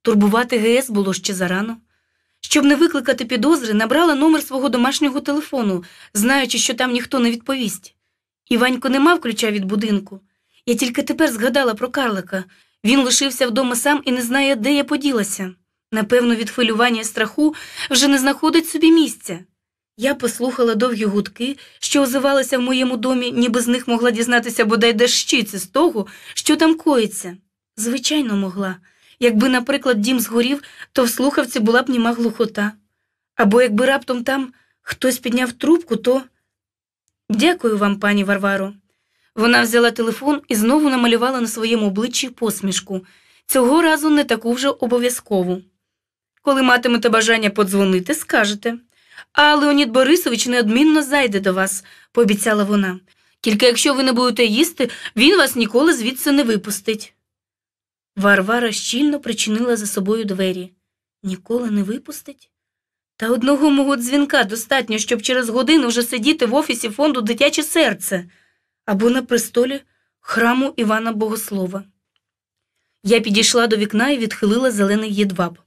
Турбувати ГС було ще зарано. Щоб не викликати підозри, набрала номер свого домашнього телефону, знаючи, що там ніхто не відповість. Іванько не мав ключа від будинку. Я тільки тепер згадала про карлика. Він лишився вдома сам і не знає, де я поділася. Напевно, від хвилювання і страху вже не знаходить собі місця. Я послухала довгі гудки, що озивалися в моєму домі, ніби з них могла дізнатися бодай дещиці з того, що там коїться. Звичайно, могла. Якби, наприклад, дім згорів, то в слухавці була б німа глухота. Або якби раптом там хтось підняв трубку, то. Дякую вам, пані Варваро. Вона взяла телефон і знову намалювала на своєму обличчі посмішку. Цього разу не таку вже обов'язкову. Коли матимете бажання подзвонити, скажете. А Леонід Борисович неодмінно зайде до вас, пообіцяла вона. Тільки якщо ви не будете їсти, він вас ніколи звідси не випустить. Варвара щільно причинила за собою двері. Ніколи не випустить? Та одного мого дзвінка достатньо, щоб через годину вже сидіти в офісі фонду дитяче серце або на престолі храму Івана Богослова. Я підійшла до вікна і відхилила зелений єдваб.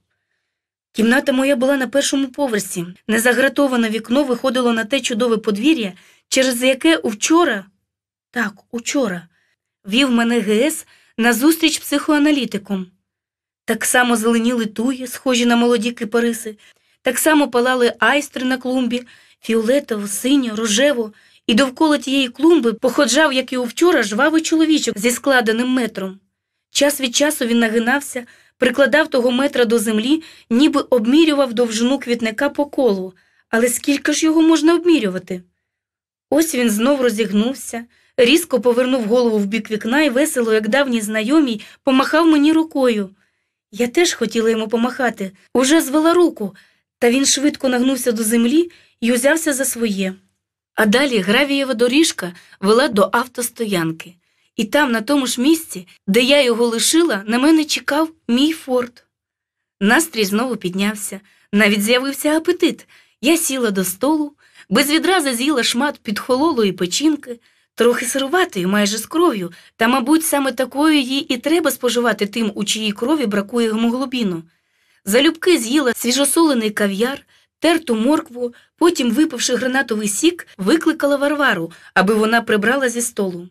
Кімната моя була на першому поверсі. Незагратоване вікно виходило на те чудове подвір'я, через яке вчора, так, учора, вів мене ГС на зустріч психоаналітиком. Так само зеленіли туї, схожі на молоді кипариси, так само палали айстри на клумбі, фіолетово, синьо, рожево, і довкола тієї клумби походжав, як і у вчора, жвавий чоловічок зі складеним метром. Час від часу він нагинався прикладав того метра до землі, ніби обмірював довжину квітника по колу, але скільки ж його можна обмірювати? Ось він знов розігнувся, різко повернув голову в бік вікна і весело, як давній знайомий, помахав мені рукою. Я теж хотіла йому помахати, уже звела руку, та він швидко нагнувся до землі і узявся за своє. А далі гравієва доріжка вела до автостоянки і там, на тому ж місці, де я його лишила, на мене чекав мій форт. Настрій знову піднявся, навіть з'явився апетит. Я сіла до столу, без відразу з'їла шмат підхололої печінки, трохи сируватої, майже з кров'ю, та, мабуть, саме такою їй і треба споживати тим, у чиїй крові бракує гемоглобіну. Залюбки з'їла свіжосолений кав'яр, терту моркву, потім, випивши гранатовий сік, викликала Варвару, аби вона прибрала зі столу.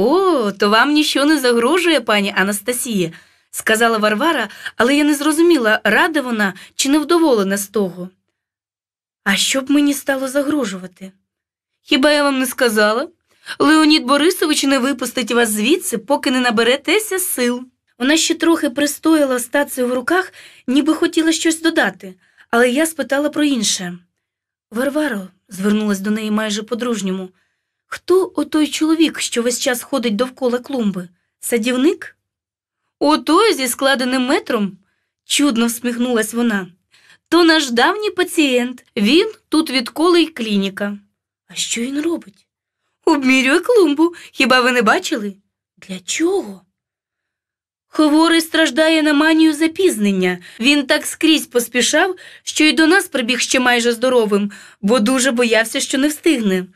О, то вам ніщо не загрожує, пані Анастасія, сказала Варвара, але я не зрозуміла, рада вона чи невдоволена з того. А що б мені стало загрожувати? Хіба я вам не сказала? Леонід Борисович не випустить вас звідси, поки не наберетеся сил. Вона ще трохи пристояла стацію в руках, ніби хотіла щось додати, але я спитала про інше. Варваро, звернулась до неї майже по-дружньому. Хто отой чоловік, що весь час ходить довкола клумби? Садівник? Отой зі складеним метром, чудно всміхнулась вона. То наш давній пацієнт, він тут відколи й клініка. А що він робить? Обмірює клумбу, хіба ви не бачили? Для чого? Хворий страждає на манію запізнення. Він так скрізь поспішав, що й до нас прибіг ще майже здоровим, бо дуже боявся, що не встигне.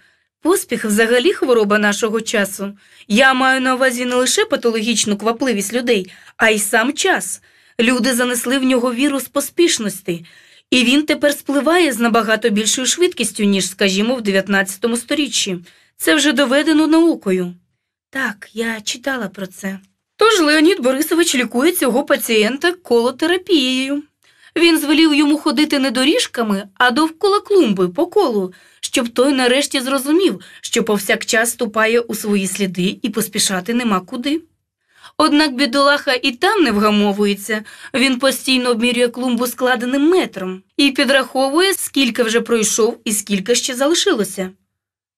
Поспіх взагалі хвороба нашого часу. Я маю на увазі не лише патологічну квапливість людей, а й сам час. Люди занесли в нього віру з поспішності, і він тепер спливає з набагато більшою швидкістю, ніж, скажімо, в 19 сторіччі. Це вже доведено наукою. Так, я читала про це. Тож Леонід Борисович лікує цього пацієнта колотерапією. Він звелів йому ходити не доріжками, а довкола клумби по колу, щоб той нарешті зрозумів, що повсякчас ступає у свої сліди і поспішати нема куди. Однак бідолаха і там не вгамовується, він постійно обмірює клумбу складеним метром і підраховує, скільки вже пройшов і скільки ще залишилося.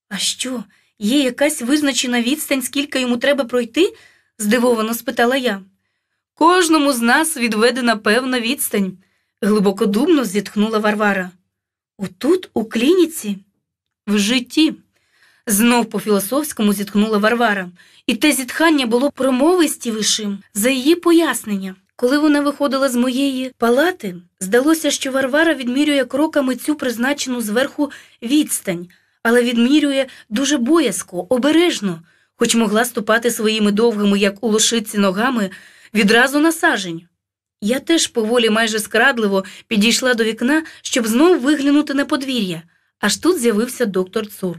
А що, є якась визначена відстань, скільки йому треба пройти? здивовано спитала я. Кожному з нас відведена певна відстань глибокодумно зітхнула Варвара. Отут, у клініці, в житті. Знов по філософському зітхнула Варвара, і те зітхання було промовистівішим за її пояснення. Коли вона виходила з моєї палати, здалося, що Варвара відмірює кроками цю призначену зверху відстань, але відмірює дуже боязко, обережно, хоч могла ступати своїми довгими, як у лошиці, ногами відразу на сажень. Я теж поволі майже скрадливо підійшла до вікна, щоб знов виглянути на подвір'я. Аж тут з'явився доктор Цур.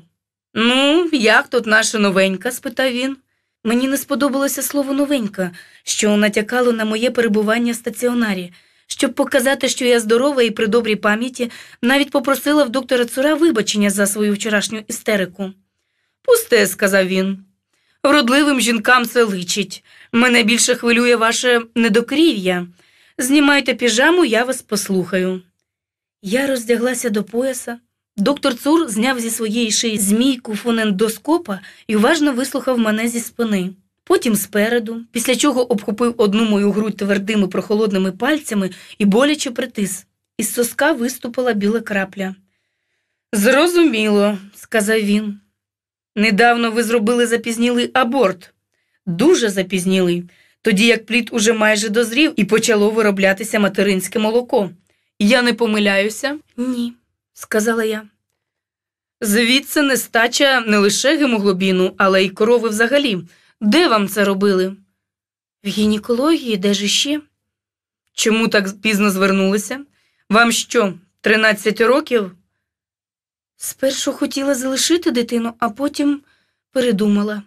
Ну, як тут наша новенька? спитав він. Мені не сподобалося слово новенька, що натякало на моє перебування в стаціонарі. Щоб показати, що я здорова і при добрій пам'яті, навіть попросила в доктора Цура вибачення за свою вчорашню істерику. Пусте, сказав він. Вродливим жінкам це личить. Мене більше хвилює ваше недокрів'я. Знімайте піжаму, я вас послухаю. Я роздяглася до пояса. Доктор Цур зняв зі своєї шиї змійку фонендоскопа і уважно вислухав мене зі спини. Потім спереду, після чого обхопив одну мою грудь твердими прохолодними пальцями і боляче притис. Із соска виступила біла крапля. Зрозуміло, сказав він. Недавно ви зробили запізнілий аборт. Дуже запізнілий тоді як плід уже майже дозрів і почало вироблятися материнське молоко. Я не помиляюся? Ні, сказала я. Звідси нестача не лише гемоглобіну, але й корови взагалі. Де вам це робили? В гінекології, де ж іще? Чому так пізно звернулися? Вам що, 13 років? Спершу хотіла залишити дитину, а потім передумала.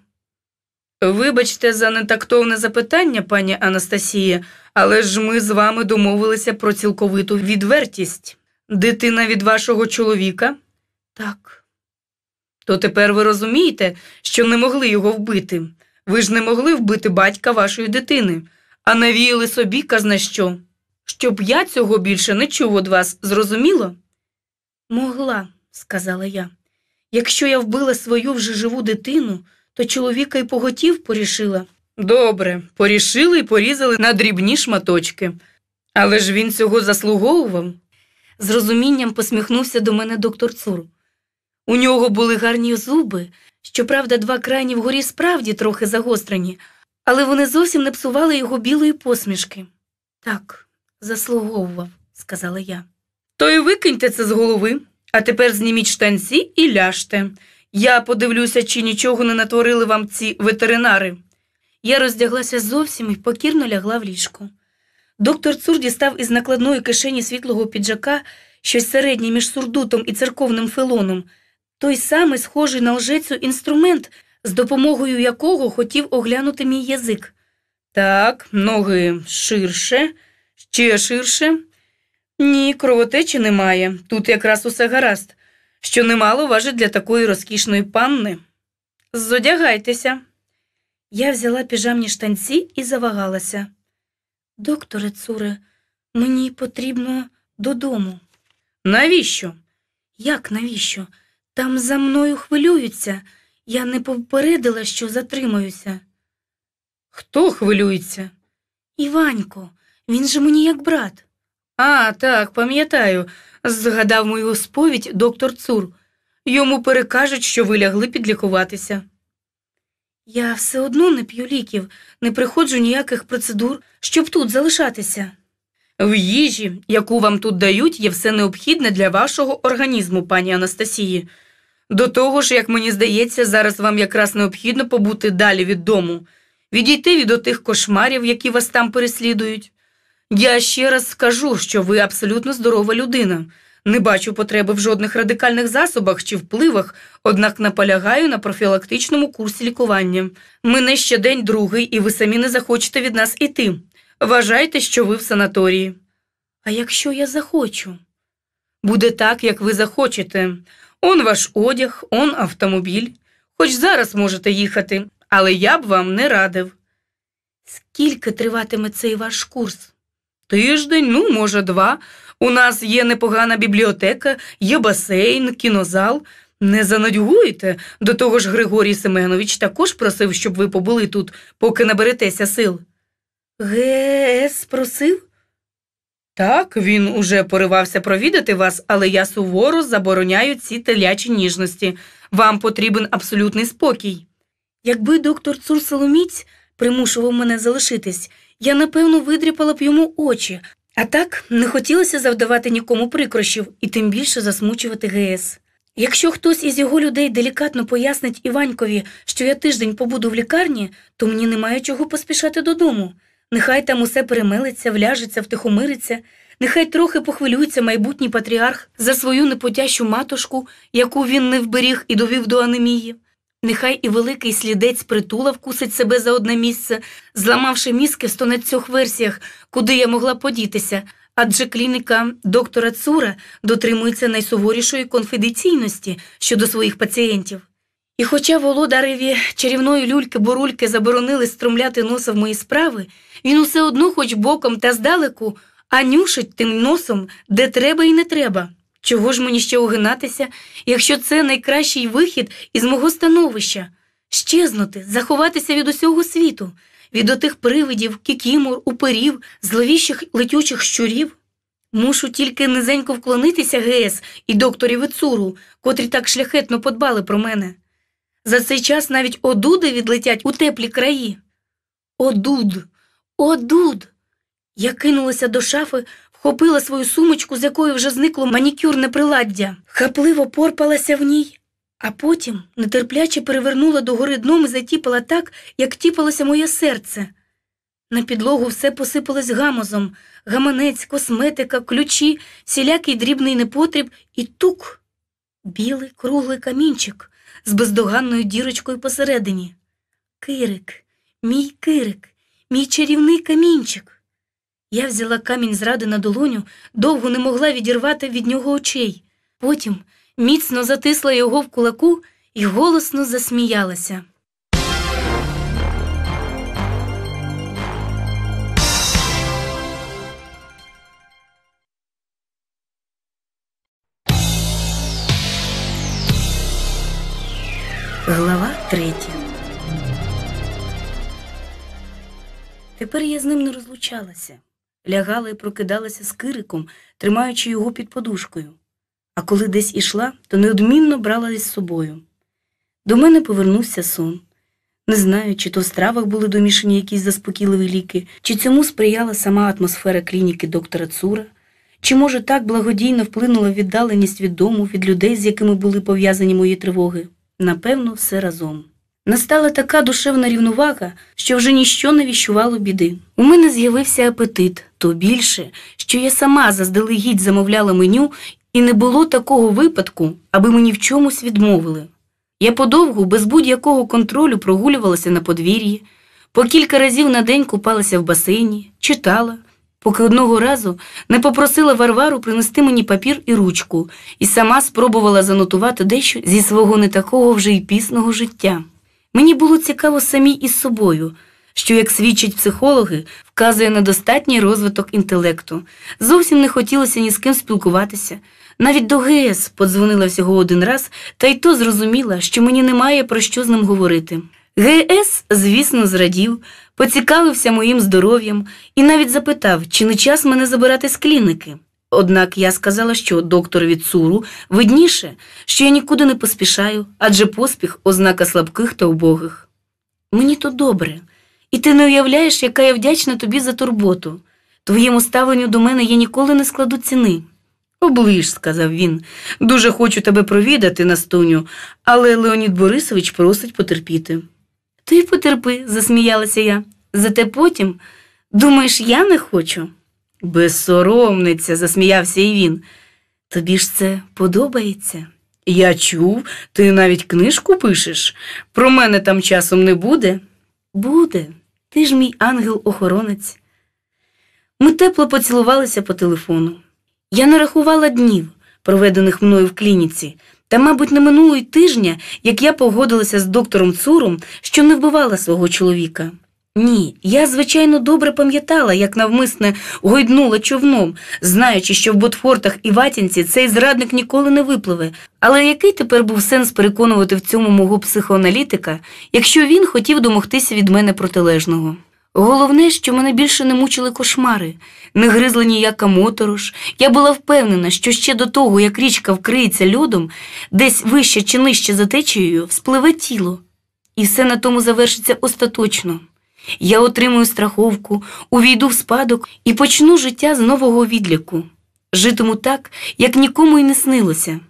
Вибачте за нетактовне запитання, пані Анастасія, але ж ми з вами домовилися про цілковиту відвертість. Дитина від вашого чоловіка? Так. То тепер ви розумієте, що не могли його вбити. Ви ж не могли вбити батька вашої дитини, а навіяли собі казна що. Щоб я цього більше не чув від вас, зрозуміло? Могла, сказала я. Якщо я вбила свою вже живу дитину то чоловіка й поготів порішила. Добре, порішили й порізали на дрібні шматочки. Але ж він цього заслуговував. З розумінням посміхнувся до мене доктор Цур. У нього були гарні зуби, щоправда, два крайні вгорі справді трохи загострені, але вони зовсім не псували його білої посмішки. Так, заслуговував, сказала я. То й викиньте це з голови, а тепер зніміть штанці і ляжте. Я подивлюся, чи нічого не натворили вам ці ветеринари. Я роздяглася зовсім і покірно лягла в ліжко. Доктор Цур дістав із накладної кишені світлого піджака щось середнє між сурдутом і церковним филоном, той самий схожий на лжецю інструмент, з допомогою якого хотів оглянути мій язик. Так, ноги ширше, ще ширше. Ні, кровотечі немає. Тут якраз усе гаразд що немало важить для такої розкішної панни. Зодягайтеся. Я взяла піжамні штанці і завагалася. Докторе Цуре, мені потрібно додому. Навіщо? Як навіщо? Там за мною хвилюються. Я не попередила, що затримаюся. Хто хвилюється? Іванько, він же мені як брат. А, так, пам'ятаю, згадав мою сповідь доктор Цур. Йому перекажуть, що ви лягли підлікуватися. Я все одно не п'ю ліків, не приходжу ніяких процедур, щоб тут залишатися. В їжі, яку вам тут дають, є все необхідне для вашого організму, пані Анастасії. До того ж, як мені здається, зараз вам якраз необхідно побути далі від дому, відійти від отих кошмарів, які вас там переслідують. Я ще раз скажу, що ви абсолютно здорова людина. Не бачу потреби в жодних радикальних засобах чи впливах, однак наполягаю на профілактичному курсі лікування. Ми не ще день другий, і ви самі не захочете від нас іти. Вважайте, що ви в санаторії. А якщо я захочу, буде так, як ви захочете. Он ваш одяг, он автомобіль. Хоч зараз можете їхати, але я б вам не радив. Скільки триватиме цей ваш курс? тиждень, ну, може, два. У нас є непогана бібліотека, є басейн, кінозал. Не занадюгуйте. До того ж, Григорій Семенович також просив, щоб ви побули тут, поки наберетеся сил. ГС просив? Так, він уже поривався провідати вас, але я суворо забороняю ці телячі ніжності. Вам потрібен абсолютний спокій. Якби доктор Цур Соломіць примушував мене залишитись, я напевно видріпала б йому очі, а так не хотілося завдавати нікому прикрощів і тим більше засмучувати ГС. Якщо хтось із його людей делікатно пояснить Іванькові, що я тиждень побуду в лікарні, то мені немає чого поспішати додому. Нехай там усе перемилиться, вляжеться, втихомириться, нехай трохи похвилюється майбутній патріарх за свою непотящу матушку, яку він не вберіг і довів до анемії. Нехай і великий слідець притула вкусить себе за одне місце, зламавши мізки на цьох версіях, куди я могла подітися. Адже клініка доктора Цура дотримується найсуворішої конфіденційності щодо своїх пацієнтів. І хоча володареві чарівної люльки борульки заборонили струмляти носа в мої справи, він усе одно, хоч боком та здалеку, а нюшить тим носом де треба і не треба. Чого ж мені ще огинатися, якщо це найкращий вихід із мого становища? Щезнути, заховатися від усього світу, від отих привидів, кікімор, уперів, зловіщих летючих щурів? Мушу тільки низенько вклонитися ГС і докторі Вицуру, котрі так шляхетно подбали про мене. За цей час навіть одуди відлетять у теплі краї. Одуд, одуд! Я кинулася до шафи, вхопила свою сумочку, з якою вже зникло манікюрне приладдя, хапливо порпалася в ній, а потім нетерпляче перевернула догори дном і затіпала так, як тіпалося моє серце. На підлогу все посипалось гамозом гаманець, косметика, ключі, сілякий дрібний непотріб і тук. Білий круглий камінчик з бездоганною дірочкою посередині. Кирик, мій кирик, мій чарівний камінчик. Я взяла камінь зради на долоню, довго не могла відірвати від нього очей. Потім міцно затисла його в кулаку і голосно засміялася. Глава третя Тепер я з ним не розлучалася лягала і прокидалася з кириком, тримаючи його під подушкою, а коли десь ішла, то неодмінно брала із собою. До мене повернувся сон. Не знаю, чи то в стравах були домішані якісь заспокійливі ліки, чи цьому сприяла сама атмосфера клініки доктора Цура, чи, може, так благодійно вплинула віддаленість від дому, від людей, з якими були пов'язані мої тривоги. Напевно, все разом. Настала така душевна рівновага, що вже ніщо не віщувало біди. У мене з'явився апетит, то більше, що я сама заздалегідь замовляла меню, і не було такого випадку, аби мені в чомусь відмовили. Я подовгу, без будь-якого контролю, прогулювалася на подвір'ї, по кілька разів на день купалася в басейні, читала, поки одного разу не попросила Варвару принести мені папір і ручку і сама спробувала занотувати дещо зі свого не такого вже й пісного життя. Мені було цікаво самі із собою, що, як свідчать психологи, вказує на достатній розвиток інтелекту. Зовсім не хотілося ні з ким спілкуватися. Навіть до ГС подзвонила всього один раз, та й то зрозуміла, що мені немає про що з ним говорити. ГС, звісно, зрадів, поцікавився моїм здоров'ям і навіть запитав, чи не час мене забирати з клініки. Однак я сказала, що докторові Цуру видніше, що я нікуди не поспішаю, адже поспіх ознака слабких та убогих. Мені то добре, і ти не уявляєш, яка я вдячна тобі за турботу. Твоєму ставленню до мене я ніколи не складу ціни. Оближ, сказав він, дуже хочу тебе провідати, Настуню, але Леонід Борисович просить потерпіти. Ти потерпи, засміялася я, зате потім думаєш, я не хочу. Безсоромниця, засміявся і він. Тобі ж це подобається? Я чув, ти навіть книжку пишеш. Про мене там часом не буде. Буде, ти ж мій ангел-охоронець. Ми тепло поцілувалися по телефону. Я не рахувала днів, проведених мною в клініці, та, мабуть, не минулої тижня, як я погодилася з доктором Цуром, що не вбивала свого чоловіка. Ні, я, звичайно, добре пам'ятала, як навмисне гойднула човном, знаючи, що в Ботфортах і Ватінці цей зрадник ніколи не випливе. Але який тепер був сенс переконувати в цьому мого психоаналітика, якщо він хотів домогтися від мене протилежного? Головне, що мене більше не мучили кошмари, не гризли ніяка моторош. Я була впевнена, що ще до того, як річка вкриється льодом, десь вище чи нижче за течією, вспливе тіло, і все на тому завершиться остаточно. Я отримую страховку, увійду в спадок і почну життя з нового відліку, житиму так, як нікому й не снилося.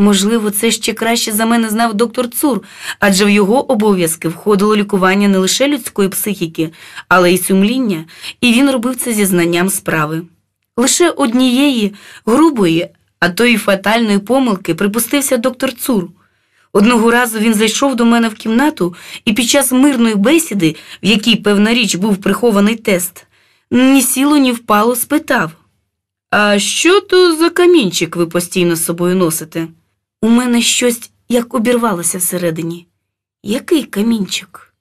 Можливо, це ще краще за мене знав доктор Цур, адже в його обов'язки входило лікування не лише людської психіки, але й сумління, і він робив це зі знанням справи. Лише однієї грубої, а то й фатальної помилки припустився доктор Цур. Одного разу він зайшов до мене в кімнату і під час мирної бесіди, в якій, певна річ, був прихований тест, ні сіло, ні впало, спитав: А що то за камінчик ви постійно з собою носите? У мене щось як обірвалося всередині. Який камінчик?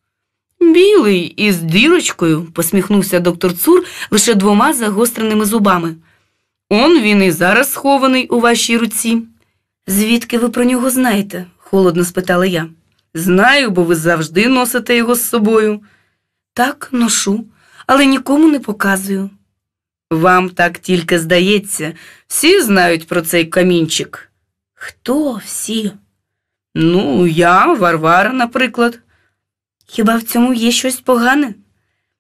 Білий із дірочкою, посміхнувся доктор Цур лише двома загостреними зубами. Он він і зараз схований у вашій руці. Звідки ви про нього знаєте? холодно спитала я. Знаю, бо ви завжди носите його з собою. Так, ношу, але нікому не показую. Вам так тільки здається, всі знають про цей камінчик. Хто всі? Ну, я, Варвара, наприклад. Хіба в цьому є щось погане?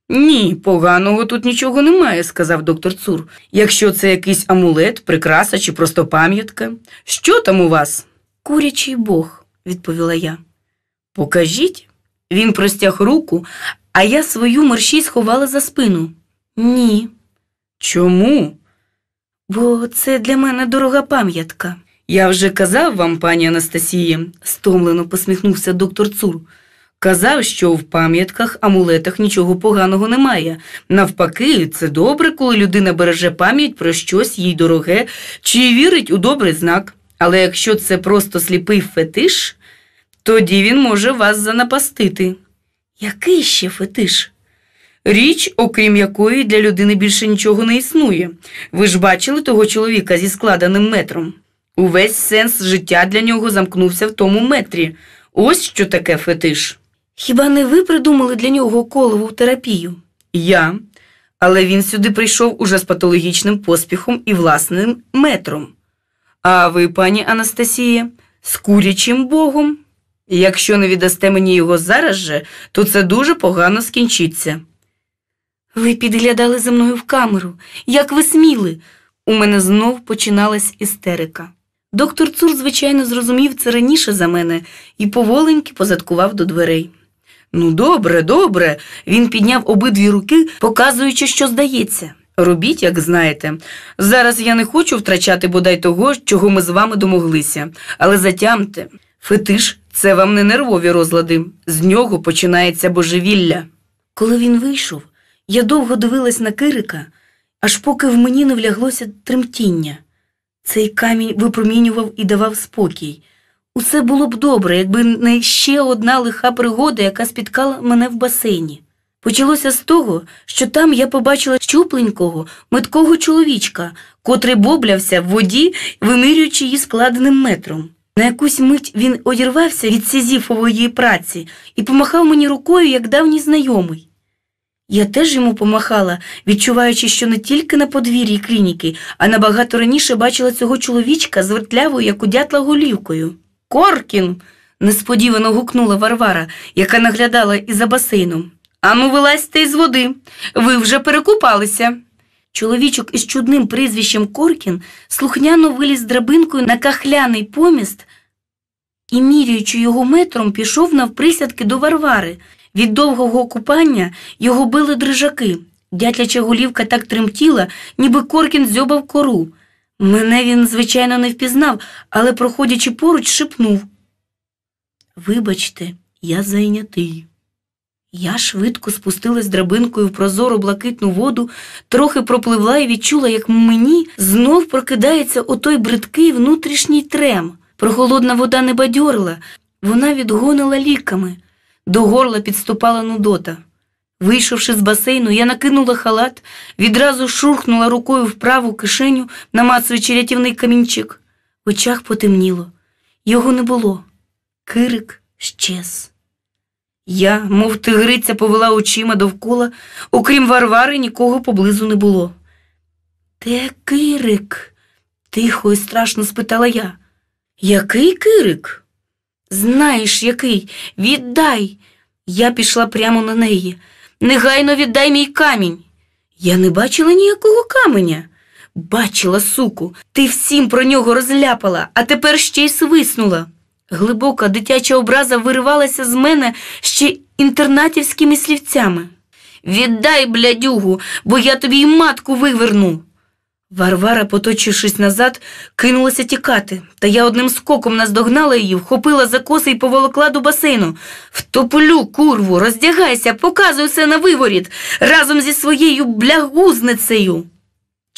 Ні, поганого тут нічого немає, сказав доктор Цур. Якщо це якийсь амулет, прикраса чи просто пам'ятка. Що там у вас? Курячий бог відповіла я. Покажіть. Він простяг руку, а я свою мерщій сховала за спину. Ні. Чому? Бо це для мене дорога пам'ятка. Я вже казав вам, пані Анастасіє, стомлено посміхнувся доктор Цур. Казав, що в пам'ятках, амулетах нічого поганого немає. Навпаки, це добре, коли людина береже пам'ять про щось їй дороге, чи вірить у добрий знак. Але якщо це просто сліпий фетиш, тоді він може вас занапастити. Який ще фетиш? Річ, окрім якої для людини більше нічого не існує. Ви ж бачили того чоловіка зі складеним метром. Увесь сенс життя для нього замкнувся в тому метрі. Ось що таке фетиш. Хіба не ви придумали для нього колову терапію? Я. Але він сюди прийшов уже з патологічним поспіхом і власним метром. А ви, пані Анастасія, з курячим богом якщо не віддасте мені його зараз же, то це дуже погано скінчиться. Ви підглядали за мною в камеру, як ви сміли. У мене знов починалась істерика. Доктор Цур, звичайно, зрозумів це раніше за мене і поволеньки позадкував до дверей. Ну, добре, добре. Він підняв обидві руки, показуючи, що здається. Робіть, як знаєте. Зараз я не хочу втрачати бодай того, чого ми з вами домоглися, але затямте. Фетиш це вам не нервові розлади, з нього починається божевілля. Коли він вийшов, я довго дивилась на Кирика, аж поки в мені не вляглося тремтіння. Цей камінь випромінював і давав спокій. Усе було б добре, якби не ще одна лиха пригода, яка спіткала мене в басейні. Почалося з того, що там я побачила щупленького, меткого чоловічка, котрий боблявся в воді, вимірюючи її складеним метром. На якусь мить він одірвався від сізіфової праці і помахав мені рукою, як давній знайомий. Я теж йому помахала, відчуваючи, що не тільки на подвір'ї клініки, а набагато раніше бачила цього чоловічка з вертлявою, як у дятла голівкою. Коркін. несподівано гукнула Варвара, яка наглядала і за басейном. Ану, вилазьте із води. Ви вже перекупалися. Чоловічок із чудним прізвищем Коркін слухняно виліз драбинкою на кахляний поміст і, міряючи його метром, пішов навприсядки до Варвари. Від довгого купання його били дрижаки. Дятляча голівка так тремтіла, ніби Коркін дзьобав кору. Мене він, звичайно, не впізнав, але, проходячи поруч, шепнув Вибачте, я зайнятий. Я швидко спустилась драбинкою в прозору блакитну воду, трохи пропливла і відчула, як мені знов прокидається отой бридкий внутрішній трем. Прохолодна вода не бадьорила, вона відгонила ліками. До горла підступала нудота. Вийшовши з басейну, я накинула халат, відразу шурхнула рукою в праву кишеню, намацуючи рятівний камінчик. В очах потемніло. Його не було. Кирик щез. Я, мов тигриця, повела очима довкола, окрім Варвари, нікого поблизу не було. Де Кирик? тихо і страшно спитала я. Який кирик? Знаєш, який? Віддай. Я пішла прямо на неї. Негайно віддай мій камінь. Я не бачила ніякого каменя. Бачила, суку, ти всім про нього розляпала, а тепер ще й свиснула. Глибока дитяча образа виривалася з мене ще інтернатівськими слівцями. Віддай, блядюгу, бо я тобі й матку виверну. Варвара, поточившись назад, кинулася тікати, та я одним скоком наздогнала її, вхопила за коси і поволокла до басейну. Втоплю, курву, роздягайся, показуй все на виворіт разом зі своєю блягузницею.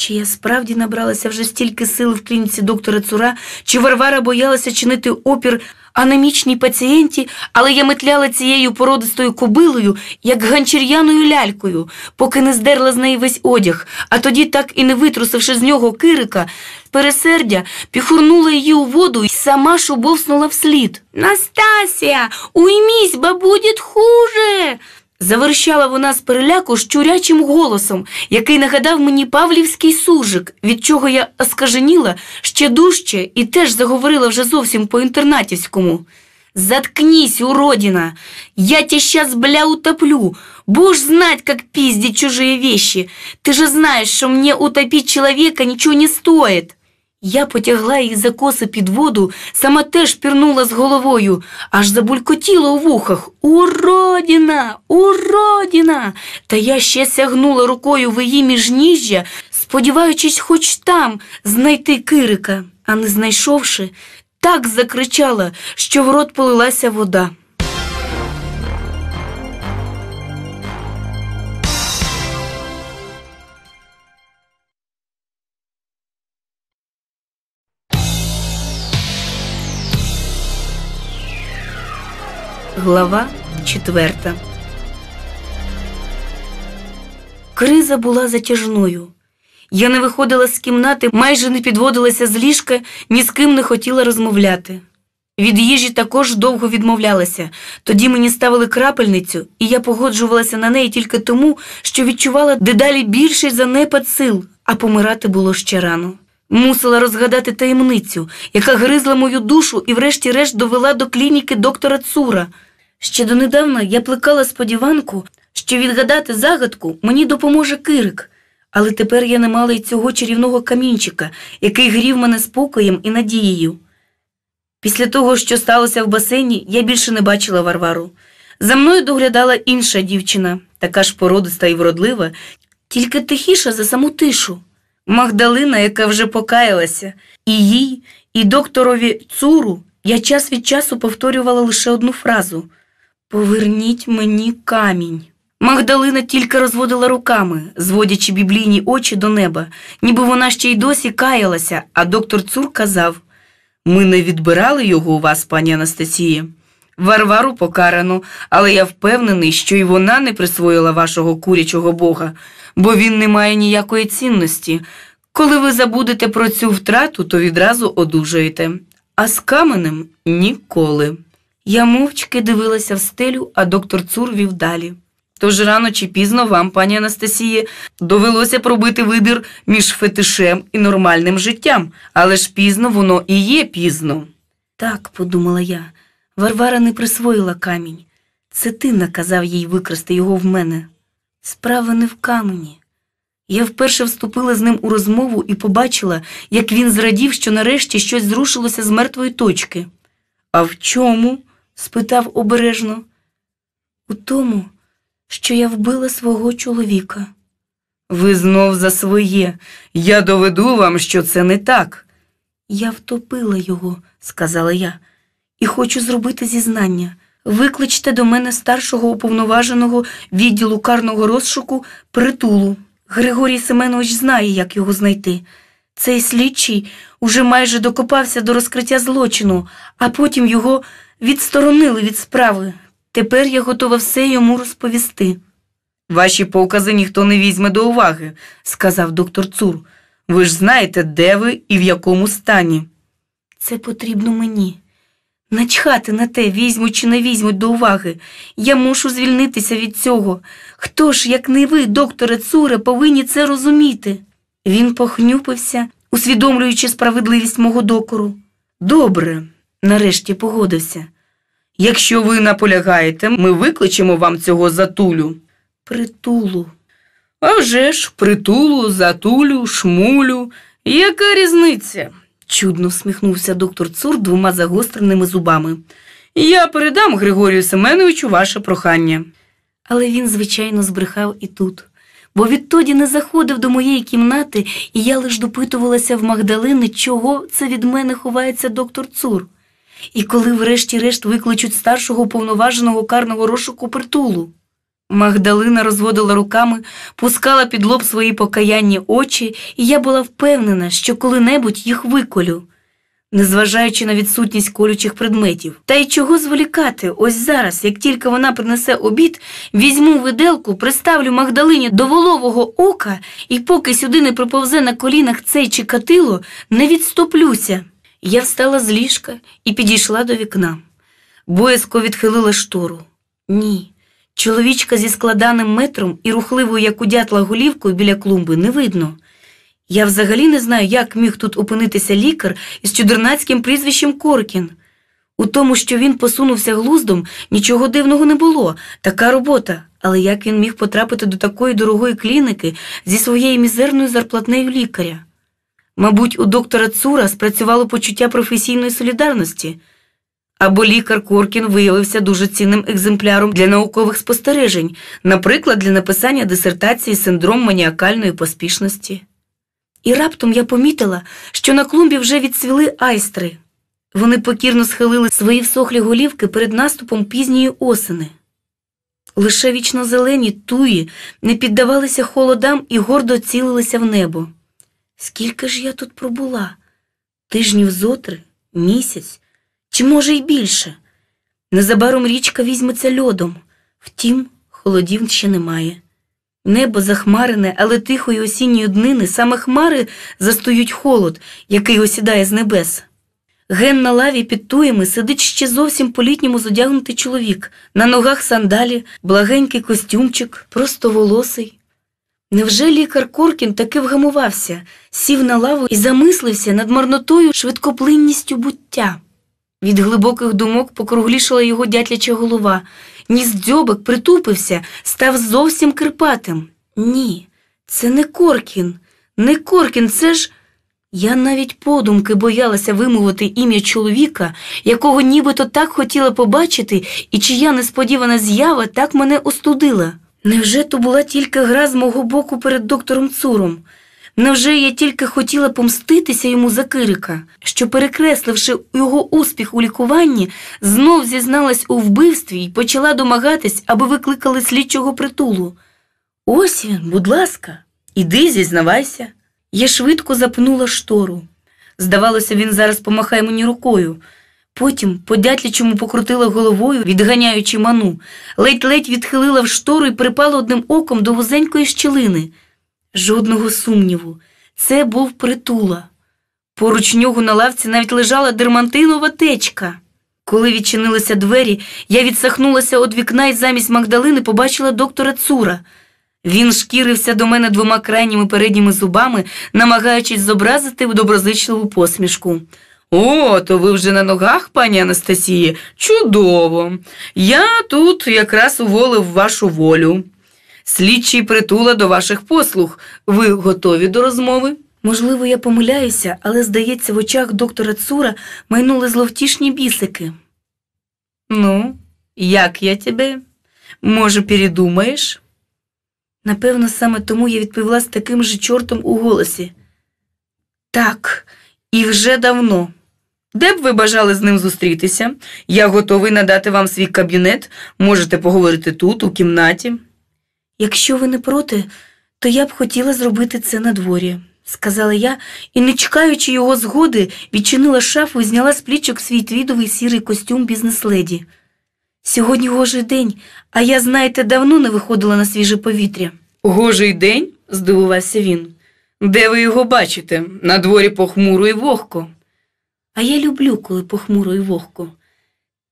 Чи я справді набралася вже стільки сил в клініці доктора Цура, чи Варвара боялася чинити опір анемічній пацієнті, але я метляла цією породистою кобилою, як ганчір'яною лялькою, поки не здерла з неї весь одяг, а тоді, так і не витрусивши з нього кирика, пересердя, піхурнула її у воду і сама шубовснула вслід. Настасія, уймісь, ба хуже. Заверщала вона з переляку щурячим голосом, який нагадав мені павлівський суржик, від чого я оскаженіла ще дужче і теж заговорила вже зовсім по інтернатівському. Заткнись, уродина! Я тебя щас бля, утоплю! Будешь знать, як піздять чужі вещи! Ти же знаєш, що мені утопіть чоловіка нічого не стоит!» Я потягла її за коси під воду, сама теж пірнула з головою, аж забулькотіло у вухах. Уродіна, уродіна! Та я ще сягнула рукою в її міжніжжя, сподіваючись, хоч там знайти кирика, а не знайшовши, так закричала, що в рот полилася вода. Глава 4 Криза була затяжною. Я не виходила з кімнати, майже не підводилася з ліжка, ні з ким не хотіла розмовляти. Від їжі також довго відмовлялася, тоді мені ставили крапельницю, і я погоджувалася на неї тільки тому, що відчувала дедалі більший занепад сил, а помирати було ще рано. Мусила розгадати таємницю, яка гризла мою душу і, врешті-решт, довела до клініки доктора Цура. Ще донедавна я плекала сподіванку, що відгадати загадку мені допоможе кирик, але тепер я не мала й цього чарівного камінчика, який грів мене спокоєм і надією. Після того, що сталося в басейні, я більше не бачила Варвару. За мною доглядала інша дівчина, така ж породиста і вродлива, тільки тихіша за саму тишу. Магдалина, яка вже покаялася, і їй, і докторові Цуру я час від часу повторювала лише одну фразу. Поверніть мені камінь. Магдалина тільки розводила руками, зводячи біблійні очі до неба, ніби вона ще й досі каялася, а доктор Цур казав ми не відбирали його у вас, пані Анастасії. Варвару покарано, але я впевнений, що і вона не присвоїла вашого курячого бога, бо він не має ніякої цінності. Коли ви забудете про цю втрату, то відразу одужаєте, а з каменем ніколи. Я мовчки дивилася в стелю, а доктор Цур вів далі. Тож рано чи пізно вам, пані Анастасії, довелося пробити вибір між фетишем і нормальним життям, але ж пізно воно і є пізно. Так, подумала я, Варвара не присвоїла камінь. Це ти наказав їй викрасти його в мене. Справа не в камені. Я вперше вступила з ним у розмову і побачила, як він зрадів, що нарешті щось зрушилося з мертвої точки. А в чому? спитав обережно. У тому, що я вбила свого чоловіка. Ви знов за своє. Я доведу вам, що це не так. Я втопила його, сказала я, і хочу зробити зізнання. Викличте до мене старшого уповноваженого відділу карного розшуку притулу. Григорій Семенович знає, як його знайти. Цей слідчий уже майже докопався до розкриття злочину, а потім його відсторонили від справи. Тепер я готова все йому розповісти. Ваші покази ніхто не візьме до уваги, сказав доктор Цур. Ви ж знаєте, де ви і в якому стані. Це потрібно мені. Начхати на те, візьмуть чи не візьмуть до уваги. Я мушу звільнитися від цього. Хто ж, як не ви, докторе Цуре, повинні це розуміти? Він похнюпився, усвідомлюючи справедливість мого докору. Добре, нарешті погодився. Якщо ви наполягаєте, ми викличемо вам цього затулю. Притулу. А вже ж, притулу, затулю, шмулю. Яка різниця? чудно всміхнувся доктор Цур двома загостреними зубами. Я передам Григорію Семеновичу ваше прохання. Але він, звичайно, збрехав і тут, бо відтоді не заходив до моєї кімнати, і я лиш допитувалася в Магдалини, чого це від мене ховається доктор Цур і коли, врешті-решт, викличуть старшого повноваженого карного розшуку притулу. Магдалина розводила руками, пускала під лоб свої покаянні очі, і я була впевнена, що коли-небудь їх виколю, незважаючи на відсутність колючих предметів. Та й чого зволікати, ось зараз, як тільки вона принесе обід, візьму виделку, приставлю Магдалині до волового ока, і поки сюди не проповзе на колінах цей чекатило, не відступлюся. Я встала з ліжка і підійшла до вікна. Боязко відхилила штору. Ні. Чоловічка зі складаним метром і рухливою, як у дятла голівкою біля клумби, не видно. Я взагалі не знаю, як міг тут опинитися лікар із чудернацьким прізвищем Коркін. У тому, що він посунувся глуздом, нічого дивного не було, така робота. Але як він міг потрапити до такої дорогої клініки зі своєю мізерною зарплатнею лікаря? Мабуть, у доктора Цура спрацювало почуття професійної солідарності, або лікар Коркін виявився дуже цінним екземпляром для наукових спостережень, наприклад, для написання дисертації синдром маніакальної поспішності. І раптом я помітила, що на клумбі вже відцвіли айстри. Вони покірно схилили свої всохлі голівки перед наступом пізньої осени. Лише вічно зелені туї не піддавалися холодам і гордо цілилися в небо. Скільки ж я тут пробула? Тижнів зотри, місяць, чи може й більше. Незабаром річка візьметься льодом, втім, холодів ще немає. Небо захмарене, але тихої осінньої днини саме хмари застують холод, який осідає з небес. Ген на лаві під туями сидить ще зовсім по літньому зодягнутий чоловік, на ногах сандалі, благенький костюмчик, просто волосий. Невже лікар Коркін таки вгамувався, сів на лаву і замислився над марнотою швидкоплинністю буття? Від глибоких думок покруглішала його дятляча голова, ніс дзьобик притупився, став зовсім кирпатим. Ні, це не Коркін, не Коркін, це ж. Я навіть подумки боялася вимовити ім'я чоловіка, якого нібито так хотіла побачити, і чия несподівана з'ява так мене остудила. Невже то була тільки гра з мого боку перед доктором Цуром? Невже я тільки хотіла помститися йому за Кирика, що, перекресливши його успіх у лікуванні, знов зізналась у вбивстві і почала домагатись, аби викликали слідчого притулу? Ось він, будь ласка, іди, зізнавайся. Я швидко запнула штору. Здавалося, він зараз помахає мені рукою. Потім по дятлячому покрутила головою, відганяючи ману, ледь-ледь відхилила в штору і припала одним оком до вузенької щілини. Жодного сумніву, це був притула. Поруч нього на лавці навіть лежала дермантинова течка. Коли відчинилися двері, я відсахнулася від вікна і замість Магдалини побачила доктора Цура. Він шкірився до мене двома крайніми передніми зубами, намагаючись зобразити в доброзичливу посмішку. О, то ви вже на ногах, пані Анастасії. Чудово! Я тут якраз уволив вашу волю. Слідчий притула до ваших послуг. Ви готові до розмови? Можливо, я помиляюся, але, здається, в очах доктора Цура майнули зловтішні бісики. Ну, як я тебе? Може, передумаєш? Напевно, саме тому я відповіла з таким же чортом у голосі. Так, і вже давно. Де б ви бажали з ним зустрітися? Я готовий надати вам свій кабінет, можете поговорити тут, у кімнаті. Якщо ви не проти, то я б хотіла зробити це на дворі», – сказала я і, не чекаючи його згоди, відчинила шафу і зняла з плічок свій твідовий сірий костюм бізнес-леді. Сьогодні гожий день, а я, знаєте, давно не виходила на свіже повітря. Гожий день? здивувався він. Де ви його бачите? На дворі похмуро і вогко. А я люблю, коли похмуро і вогко.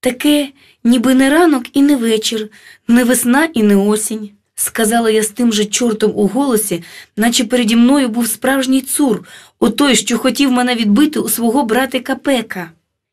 Таке, ніби не ранок і не вечір, не весна і не осінь. Сказала я з тим же чортом у голосі, наче переді мною був справжній цур, той, що хотів мене відбити у свого братика Пека.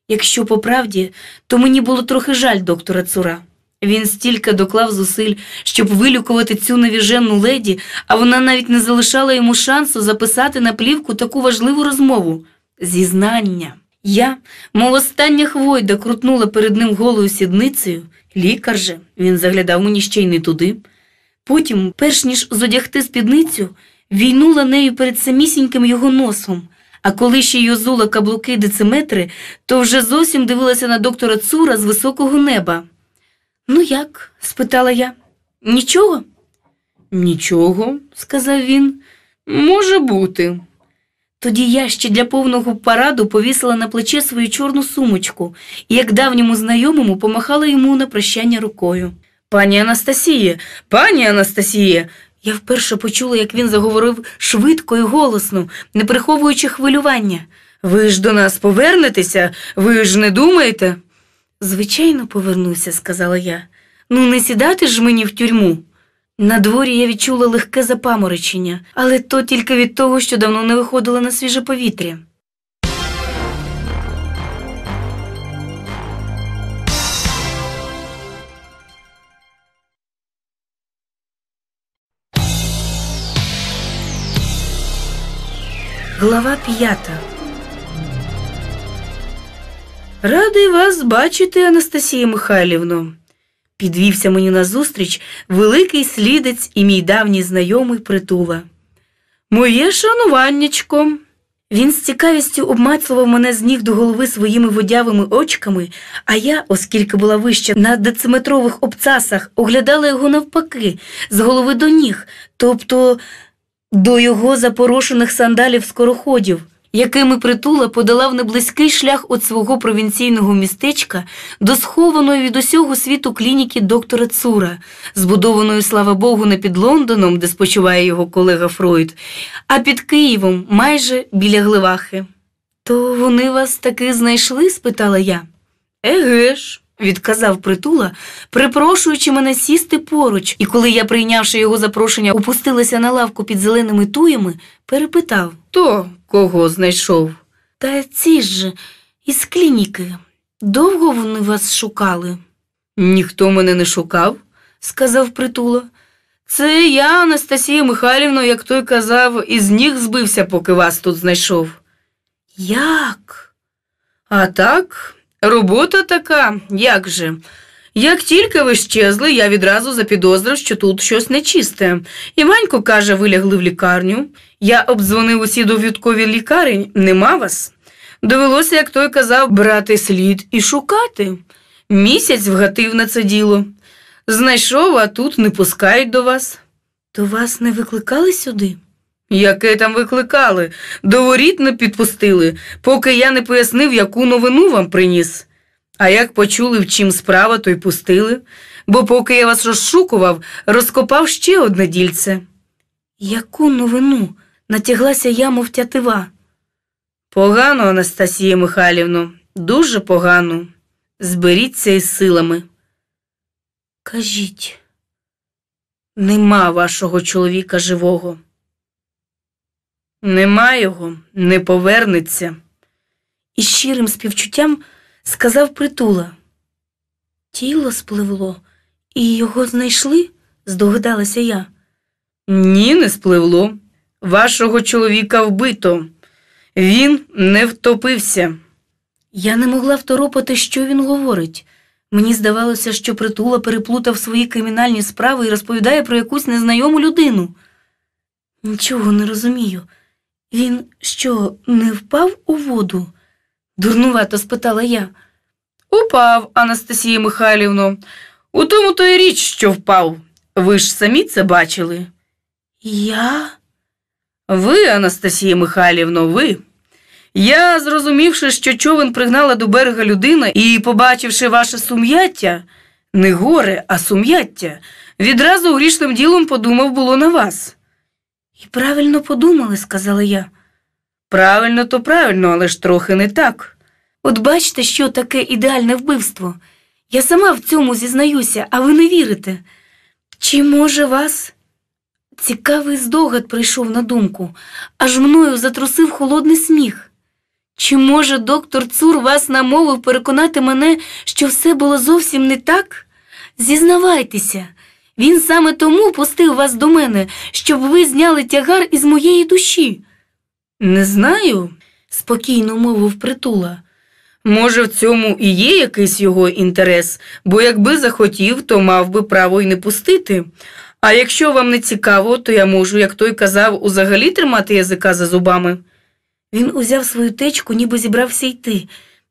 Якщо по правді, то мені було трохи жаль доктора Цура. Він стільки доклав зусиль, щоб вилюкувати цю невіженну леді, а вона навіть не залишала йому шансу записати на плівку таку важливу розмову зізнання. Я, мов остання хвойда, крутнула перед ним голою сідницею, лікар же, він заглядав мені ще й не туди. Потім, перш ніж зодягти спідницю, війнула нею перед самісіньким його носом, а коли ще й озула каблуки й дециметри, то вже зовсім дивилася на доктора Цура з високого неба. Ну як? спитала я. Нічого? Нічого, сказав він, може бути. Тоді я ще для повного параду повісила на плече свою чорну сумочку і, як давньому знайомому, помахала йому на прощання рукою. Пані Анастасіє, пані Анастасіє. Я вперше почула, як він заговорив швидко і голосно, не приховуючи хвилювання. Ви ж до нас повернетеся, ви ж не думаєте? Звичайно, повернуся, сказала я. Ну, не сідати ж мені в тюрму. На дворі я відчула легке запаморочення, але то тільки від того, що давно не виходила на свіже повітря. Глава п'ята. Радий вас бачити, Анастасія Михайлівно. Підвівся мені назустріч великий слідець і мій давній знайомий притула. Моє шануваннячко. Він з цікавістю обмацував мене з ніг до голови своїми водявими очками, а я, оскільки була вища на дециметрових обцасах, оглядала його навпаки, з голови до ніг, тобто до його запорошених сандалів скороходів якими притула подолав неблизький шлях від свого провінційного містечка до схованої від усього світу клініки доктора Цура, збудованої, слава Богу, не під Лондоном, де спочиває його колега Фройд, а під Києвом, майже біля Гливахи. То вони вас таки знайшли? спитала я. Еге ж. Відказав притула, припрошуючи мене сісти поруч, і коли я, прийнявши його запрошення, опустилася на лавку під зеленими туями, перепитав То Кого знайшов? Та ці ж із клініки. Довго вони вас шукали? Ніхто мене не шукав, сказав притула. Це я, Анастасія Михайлівна, як той казав, із ніг збився, поки вас тут знайшов. Як? А так, робота така, як же? Як тільки ви щезли, я відразу запідозрив, що тут щось нечисте. Іванько каже, вилягли в лікарню. Я обдзвонив усі довідкові лікарень, нема вас. Довелося, як той казав, брати слід і шукати. Місяць вгатив на це діло. Знайшов, а тут не пускають до вас. До вас не викликали сюди? Яке там викликали? До воріт не підпустили, поки я не пояснив, яку новину вам приніс. А як почули, в чим справа, то й пустили, бо поки я вас розшукував, розкопав ще одне дільце. Яку новину? натяглася я, мов тятива. Погано, Анастасія Михайлівно, дуже погано. Зберіться із силами. Кажіть, нема вашого чоловіка живого. Нема його, не повернеться. І щирим співчуттям сказав притула. Тіло спливло, і його знайшли? здогадалася я. Ні, не спливло. Вашого чоловіка вбито. Він не втопився. Я не могла второпати, що він говорить. Мені здавалося, що притула переплутав свої кримінальні справи і розповідає про якусь незнайому людину. Нічого не розумію. Він що, не впав у воду? дурнувато спитала я. Упав, Анастасія Михайлівно. У тому то й річ, що впав. Ви ж самі це бачили. Я? Ви, Анастасія Михайлівно, ви. Я, зрозумівши, що човен пригнала до берега людина і, побачивши ваше сум'яття, не горе, а сум'яття, відразу грішним ділом подумав було на вас. І правильно подумали, сказала я. Правильно, то правильно, але ж трохи не так. От бачите, що таке ідеальне вбивство. Я сама в цьому зізнаюся, а ви не вірите. Чи може вас? Цікавий здогад прийшов на думку, аж мною затрусив холодний сміх. Чи може доктор Цур вас намовив переконати мене, що все було зовсім не так? Зізнавайтеся, він саме тому пустив вас до мене, щоб ви зняли тягар із моєї душі. Не знаю, спокійно мовив притула. Може, в цьому і є якийсь його інтерес, бо якби захотів, то мав би право й не пустити. А якщо вам не цікаво, то я можу, як той казав, узагалі тримати язика за зубами. Він узяв свою течку, ніби зібрався йти.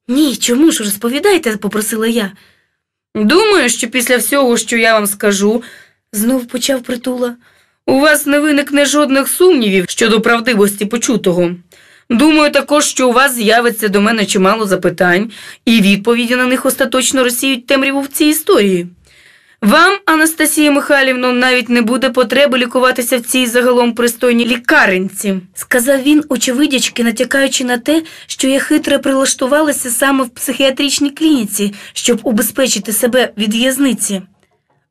Ні, чому ж розповідайте, попросила я. Думаю, що після всього, що я вам скажу, знов почав притула. У вас не виникне жодних сумнівів щодо правдивості почутого. Думаю, також що у вас з'явиться до мене чимало запитань, і відповіді на них остаточно розсіють темряву в цій історії. Вам, Анастасія Михайлівно, навіть не буде потреби лікуватися в цій загалом пристойній лікаренці, сказав він, очевидячки, натякаючи на те, що я хитро прилаштувалася саме в психіатричній клініці, щоб убезпечити себе від в'язниці.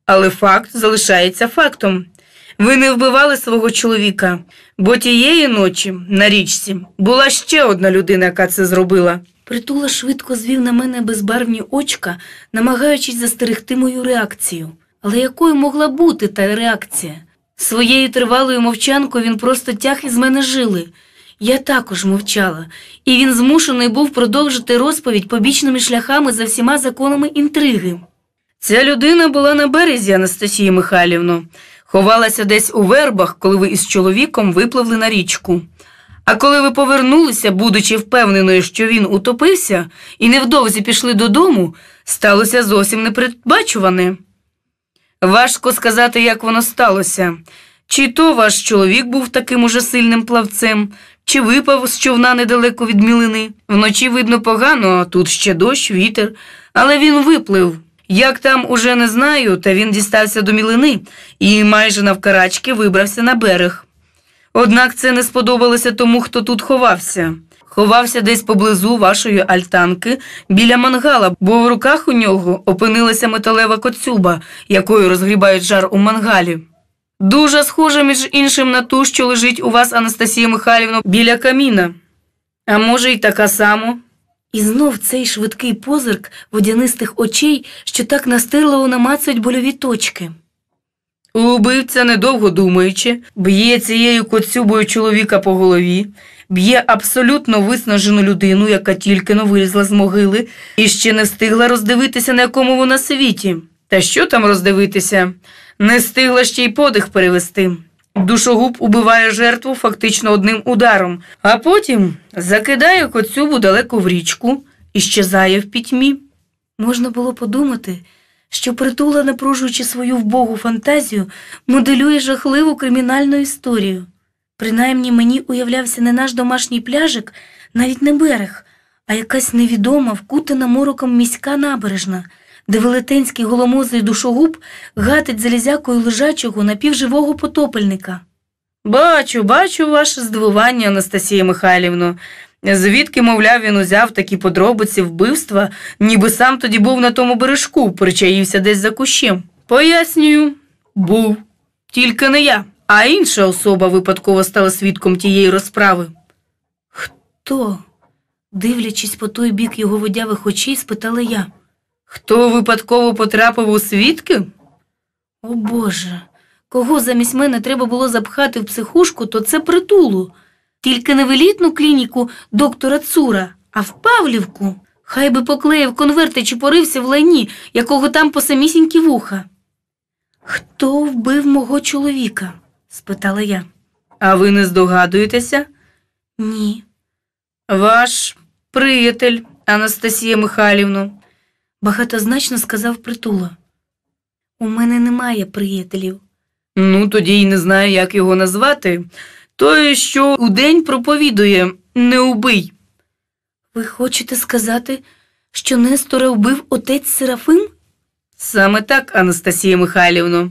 Але факт залишається фактом ви не вбивали свого чоловіка, бо тієї ночі на річці була ще одна людина, яка це зробила. Притула швидко звів на мене безбарвні очка, намагаючись застерегти мою реакцію. Але якою могла бути та реакція? Своєю тривалою мовчанкою він просто тяг із мене жили. Я також мовчала, і він змушений був продовжити розповідь побічними шляхами за всіма законами інтриги. Ця людина була на березі Анастасії Михайлівно. Ховалася десь у вербах, коли ви із чоловіком випливли на річку. А коли ви повернулися, будучи впевненою, що він утопився, і невдовзі пішли додому, сталося зовсім непередбачуване. Важко сказати, як воно сталося. Чи то ваш чоловік був таким уже сильним плавцем, чи випав з човна недалеко від мілини. Вночі видно погано, а тут ще дощ, вітер, але він виплив. Як там уже не знаю, та він дістався до мілини і майже навкарачки вибрався на берег. Однак це не сподобалося тому, хто тут ховався. Ховався десь поблизу вашої альтанки біля мангала, бо в руках у нього опинилася металева коцюба, якою розгрібають жар у мангалі. Дуже схожа між іншим на ту, що лежить у вас Анастасія Михайлівна біля каміна. А може, й така сама. І знов цей швидкий позирк водянистих очей, що так настирливо намацують больові точки. Убивця, недовго думаючи, б'є цією коцюбою чоловіка по голові, б'є абсолютно виснажену людину, яка тільки но вилізла з могили, і ще не встигла роздивитися, на якому вона світі. Та що там роздивитися? Не встигла ще й подих перевести. Душогуб убиває жертву фактично одним ударом, а потім закидає коцюбу далеко в річку і щезає в пітьмі. Можна було подумати, що притула, напружуючи свою вбогу фантазію, моделює жахливу кримінальну історію. Принаймні мені уявлявся не наш домашній пляжик, навіть не берег, а якась невідома, вкутана мороком міська набережна де велетенський голомозий душогуб гатить залізякою лежачого напівживого потопельника. Бачу, бачу ваше здивування, Анастасія Михайлівно. Звідки, мовляв, він узяв такі подробиці вбивства, ніби сам тоді був на тому бережку, причаївся десь за кущем. Пояснюю, був. Тільки не я, а інша особа випадково стала свідком тієї розправи. Хто? дивлячись по той бік його водявих очей, спитала я. Хто випадково потрапив у свідки? О Боже, кого замість мене треба було запхати в психушку, то це притулу. Тільки не в елітну клініку доктора Цура, а в Павлівку. Хай би поклеїв конверти чи порився в лайні, якого там по самісінькі вуха. Хто вбив мого чоловіка? спитала я. А ви не здогадуєтеся? Ні. Ваш приятель Анастасія Михайлівна багатозначно сказав притула. У мене немає приятелів. Ну, тоді й не знаю, як його назвати. Той, що удень проповідує не убий. Ви хочете сказати, що Нестора вбив отець Серафим? Саме так, Анастасія Михайлівно,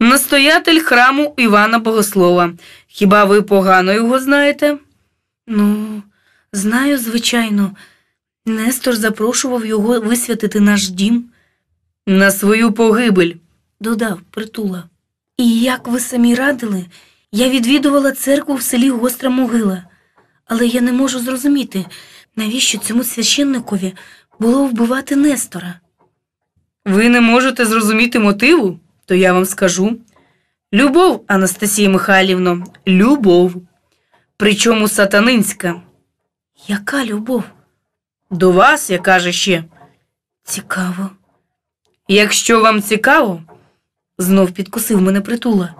настоятель храму Івана Богослова. Хіба ви погано його знаєте? Ну, знаю, звичайно. Нестор запрошував його висвятити наш дім на свою погибель, додав притула. І як ви самі радили, я відвідувала церкву в селі Гостра Могила, але я не можу зрозуміти, навіщо цьому священникові було вбивати Нестора. Ви не можете зрозуміти мотиву, то я вам скажу. Любов, Анастасія Михайлівно, любов, причому сатанинська. Яка любов? До вас, я каже ще. Цікаво. Якщо вам цікаво, знов підкусив мене притула,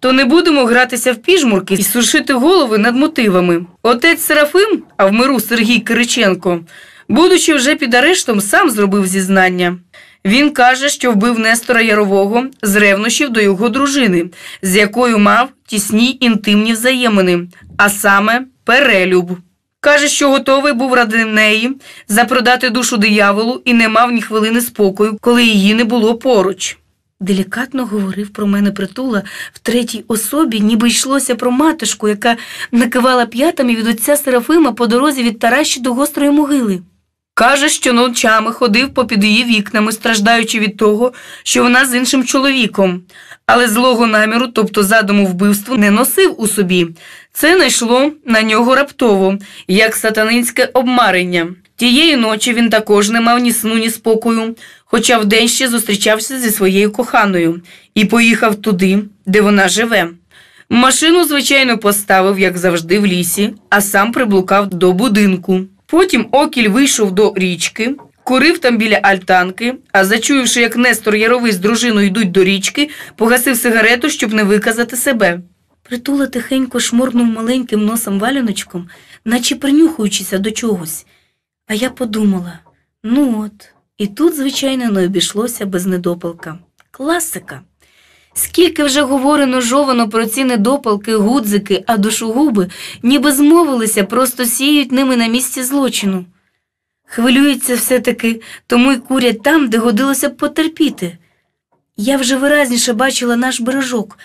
то не будемо гратися в піжмурки і сушити голови над мотивами. Отець Серафим, а в миру Сергій Кириченко, будучи вже під арештом, сам зробив зізнання. Він каже, що вбив Нестора Ярового з ревнощів до його дружини, з якою мав тісні інтимні взаємини, а саме перелюб. Каже, що готовий був ради неї запродати душу дияволу і не мав ні хвилини спокою, коли її не було поруч. Делікатно говорив про мене притула в третій особі, ніби йшлося про матушку, яка накивала п'ятами від отця Серафима по дорозі від Таращі до гострої могили. Каже, що ночами ходив попід її вікнами, страждаючи від того, що вона з іншим чоловіком, але злого наміру, тобто задуму вбивству, не носив у собі. Це найшло на нього раптово, як сатанинське обмарення. Тієї ночі він також не мав ні сну, ні спокою, хоча вдень ще зустрічався зі своєю коханою і поїхав туди, де вона живе. Машину, звичайно, поставив, як завжди, в лісі, а сам приблукав до будинку. Потім окіль вийшов до річки, курив там біля альтанки, а зачуявши, як Нестор Яровий з дружиною йдуть до річки, погасив сигарету, щоб не виказати себе. Притула тихенько шморгнув маленьким носом валяночком, наче принюхуючися до чогось. А я подумала ну от, і тут, звичайно, не обійшлося без недопалка. Класика. Скільки вже говорено жовано про ці недопалки, гудзики, а душогуби, ніби змовилися, просто сіють ними на місці злочину. Хвилюються все-таки, тому й курять там, де годилося б потерпіти. Я вже виразніше бачила наш бережок,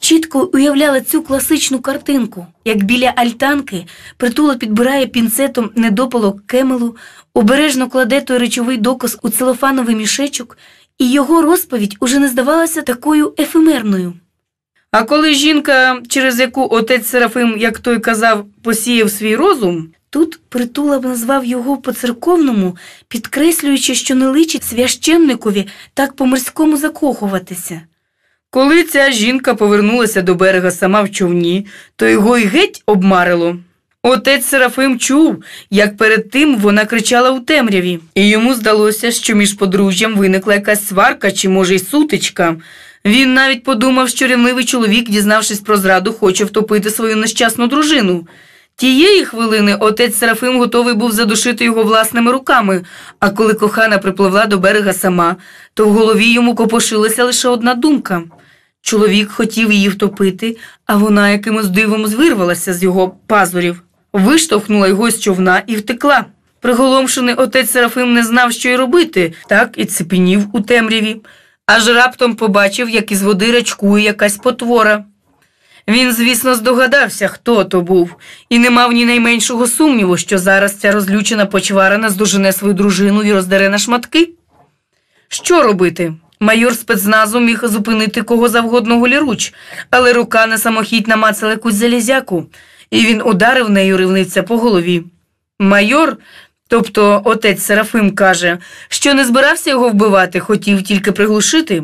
чітко уявляла цю класичну картинку, як біля альтанки притула підбирає пінцетом недопалок кемелу, обережно кладе той речовий доказ у целофановий мішечок, і його розповідь уже не здавалася такою ефемерною. А коли жінка, через яку отець Серафим, як той казав, посіяв свій розум, Тут притула б назвав його по церковному, підкреслюючи, що не личить священникові так по морському закохуватися. Коли ця жінка повернулася до берега сама в човні, то його й геть обмарило. Отець Серафим чув, як перед тим вона кричала у темряві, і йому здалося, що між подружжям виникла якась сварка чи, може, й сутичка. Він навіть подумав, що рівнивий чоловік, дізнавшись про зраду, хоче втопити свою нещасну дружину. Тієї хвилини отець Серафим готовий був задушити його власними руками, а коли кохана припливла до берега сама, то в голові йому копошилася лише одна думка. Чоловік хотів її втопити, а вона якимось дивом звирвалася з його пазурів, виштовхнула його з човна і втекла. Приголомшений отець Серафим не знав, що й робити, так і цепенів у темряві, аж раптом побачив, як із води рачкує якась потвора. Він, звісно, здогадався, хто то був, і не мав ні найменшого сумніву, що зараз ця розлючена почварена здожене свою дружину і роздере на шматки. Що робити? Майор спецназу міг зупинити кого завгодно голіруч, але рука не самохідь намацала якусь залізяку, і він ударив нею рівниця по голові. Майор, тобто отець Серафим, каже, що не збирався його вбивати, хотів тільки приглушити.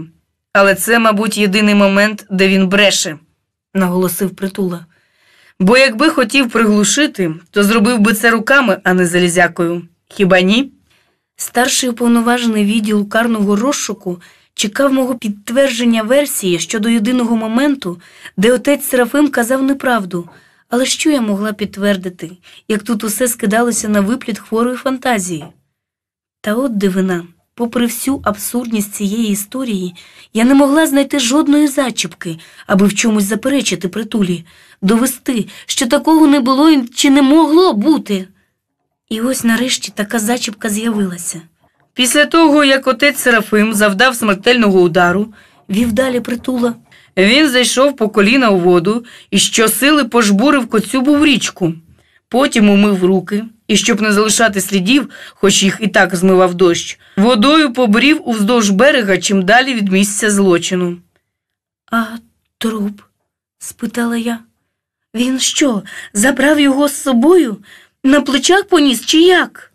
Але це, мабуть, єдиний момент, де він бреше наголосив притула. Бо якби хотів приглушити, то зробив би це руками, а не залізякою. Хіба ні? Старший уповноважений відділу карного розшуку чекав мого підтвердження версії щодо єдиного моменту, де отець Серафим казав неправду. Але що я могла підтвердити, як тут усе скидалося на випліт хворої фантазії? Та от дивина. Попри всю абсурдність цієї історії, я не могла знайти жодної зачіпки, аби в чомусь заперечити притулі, довести, що такого не було і чи не могло бути. І ось нарешті така зачіпка з'явилася. Після того, як отець Серафим завдав смертельного удару, вів далі притула, він зайшов по коліна у воду і щосили пожбурив коцюбу в річку, потім умив руки і щоб не залишати слідів, хоч їх і так змивав дощ, водою побрів уздовж берега чим далі від місця злочину. А труп? спитала я. Він що, забрав його з собою? На плечах поніс чи як?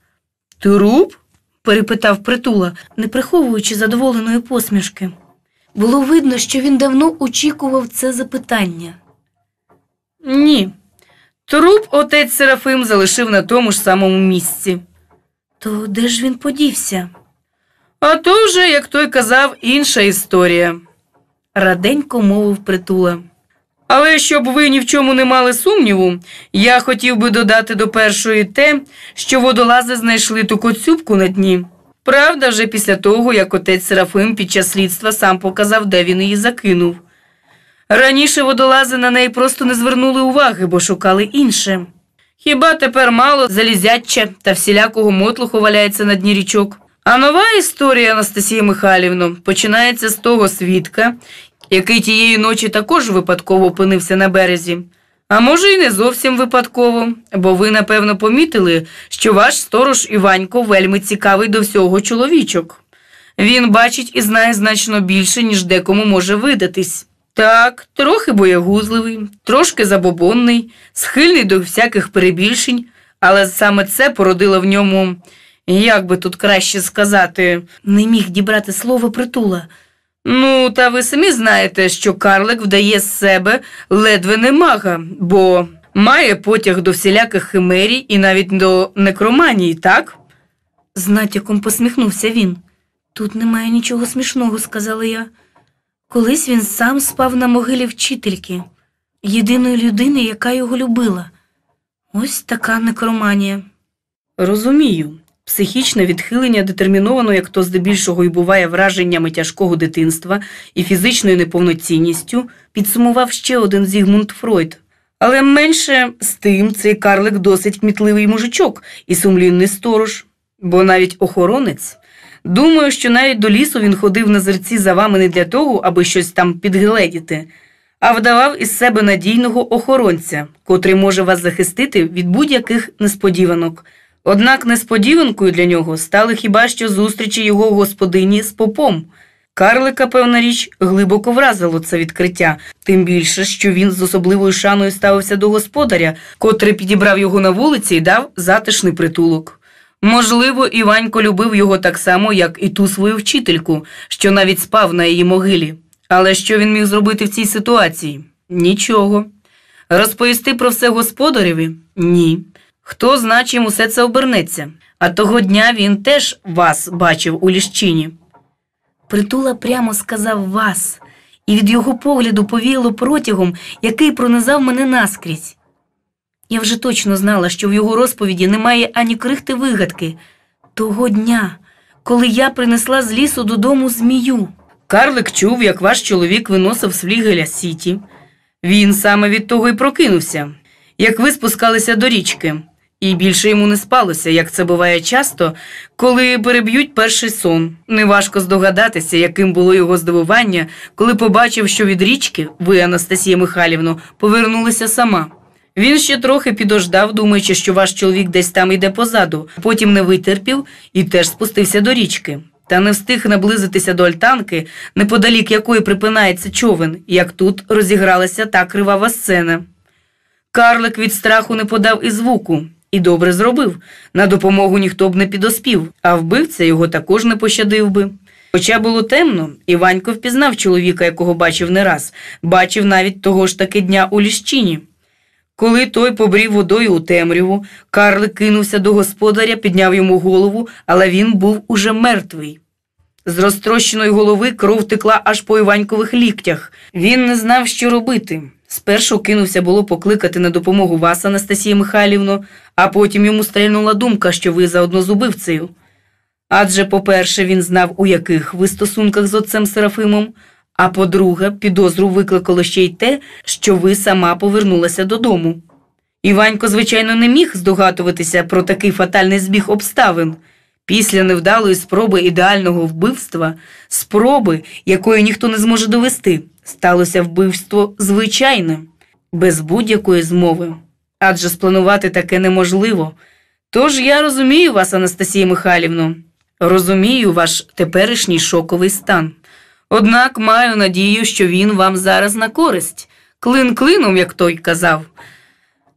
Труп? перепитав притула, не приховуючи задоволеної посмішки. Було видно, що він давно очікував це запитання. Ні, Труп отець Серафим залишив на тому ж самому місці. То де ж він подівся? А то вже, як той казав, інша історія, раденько мовив притула. Але щоб ви ні в чому не мали сумніву, я хотів би додати до першої те, що водолази знайшли ту коцюбку на дні. Правда, вже після того, як отець Серафим під час слідства сам показав, де він її закинув. Раніше водолази на неї просто не звернули уваги, бо шукали інше. Хіба тепер мало залізяче та всілякого мотлуху валяється на дні річок? А нова історія Анастасії Михайлівно починається з того свідка, який тієї ночі також випадково опинився на березі. А може, й не зовсім випадково, бо ви, напевно, помітили, що ваш сторож Іванько вельми цікавий до всього чоловічок. Він бачить і знає значно більше, ніж декому може видатись. Так, трохи боягузливий, трошки забобонний, схильний до всяких перебільшень, але саме це породило в ньому, як би тут краще сказати, не міг дібрати слово притула. Ну, та ви самі знаєте, що карлик вдає з себе ледве не мага, бо має потяг до всіляких химерій і навіть до некроманії, так? З натяком посміхнувся він. Тут немає нічого смішного, сказала я. Колись він сам спав на могилі вчительки, єдиної людини, яка його любила. Ось така некроманія. Розумію, психічне відхилення детерміновано, як то здебільшого і буває враженнями тяжкого дитинства і фізичною неповноцінністю, підсумував ще один Зігмунд Фройд. Але менше з тим цей карлик досить кмітливий мужичок і сумлінний сторож. Бо навіть охоронець думаю, що навіть до лісу він ходив на зерці за вами не для того, аби щось там підгледіти, а вдавав із себе надійного охоронця, котрий може вас захистити від будь-яких несподіванок. Однак несподіванкою для нього стали хіба що зустрічі його господині з попом. Карлика, певна річ, глибоко вразило це відкриття, тим більше, що він з особливою шаною ставився до господаря, котрий підібрав його на вулиці і дав затишний притулок. Можливо, Іванько любив його так само, як і ту свою вчительку, що навіть спав на її могилі. Але що він міг зробити в цій ситуації? Нічого. Розповісти про все господареві? Ні. Хто зна, чим усе це обернеться. А того дня він теж вас бачив у ліщині. Притула прямо сказав вас, і від його погляду повіяло протягом, який пронизав мене наскрізь. Я вже точно знала, що в його розповіді немає ані крихти вигадки того дня, коли я принесла з лісу додому змію. Карлик чув, як ваш чоловік виносив з флігеля сіті. Він саме від того й прокинувся, як ви спускалися до річки, і більше йому не спалося, як це буває часто, коли переб'ють перший сон. Неважко здогадатися, яким було його здивування, коли побачив, що від річки ви, Анастасія Михайлівно, повернулися сама. Він ще трохи підождав, думаючи, що ваш чоловік десь там йде позаду, потім не витерпів і теж спустився до річки. Та не встиг наблизитися до альтанки, неподалік якої припинається човен, як тут розігралася та кривава сцена. Карлик від страху не подав і звуку, і добре зробив. На допомогу ніхто б не підоспів, а вбивця його також не пощадив би. Хоча було темно, Іванько впізнав чоловіка, якого бачив не раз, бачив навіть того ж таки дня у ліщині. Коли той побрів водою у темряву, Карлик кинувся до господаря, підняв йому голову, але він був уже мертвий. З розтрощеної голови кров текла аж по Іванькових ліктях. Він не знав, що робити. Спершу кинувся було покликати на допомогу вас, Анастасія Михайлівно, а потім йому стрельнула думка, що ви заодно з убивцею. Адже, по-перше, він знав, у яких ви стосунках з отцем Серафимом. А по-друге, підозру викликало ще й те, що ви сама повернулася додому. Іванько, звичайно, не міг здогадуватися про такий фатальний збіг обставин. Після невдалої спроби ідеального вбивства, спроби, якої ніхто не зможе довести, сталося вбивство звичайне, без будь-якої змови. Адже спланувати таке неможливо. Тож я розумію вас, Анастасія Михайлівно, розумію ваш теперішній шоковий стан. Однак маю надію, що він вам зараз на користь, клин клином, як той казав.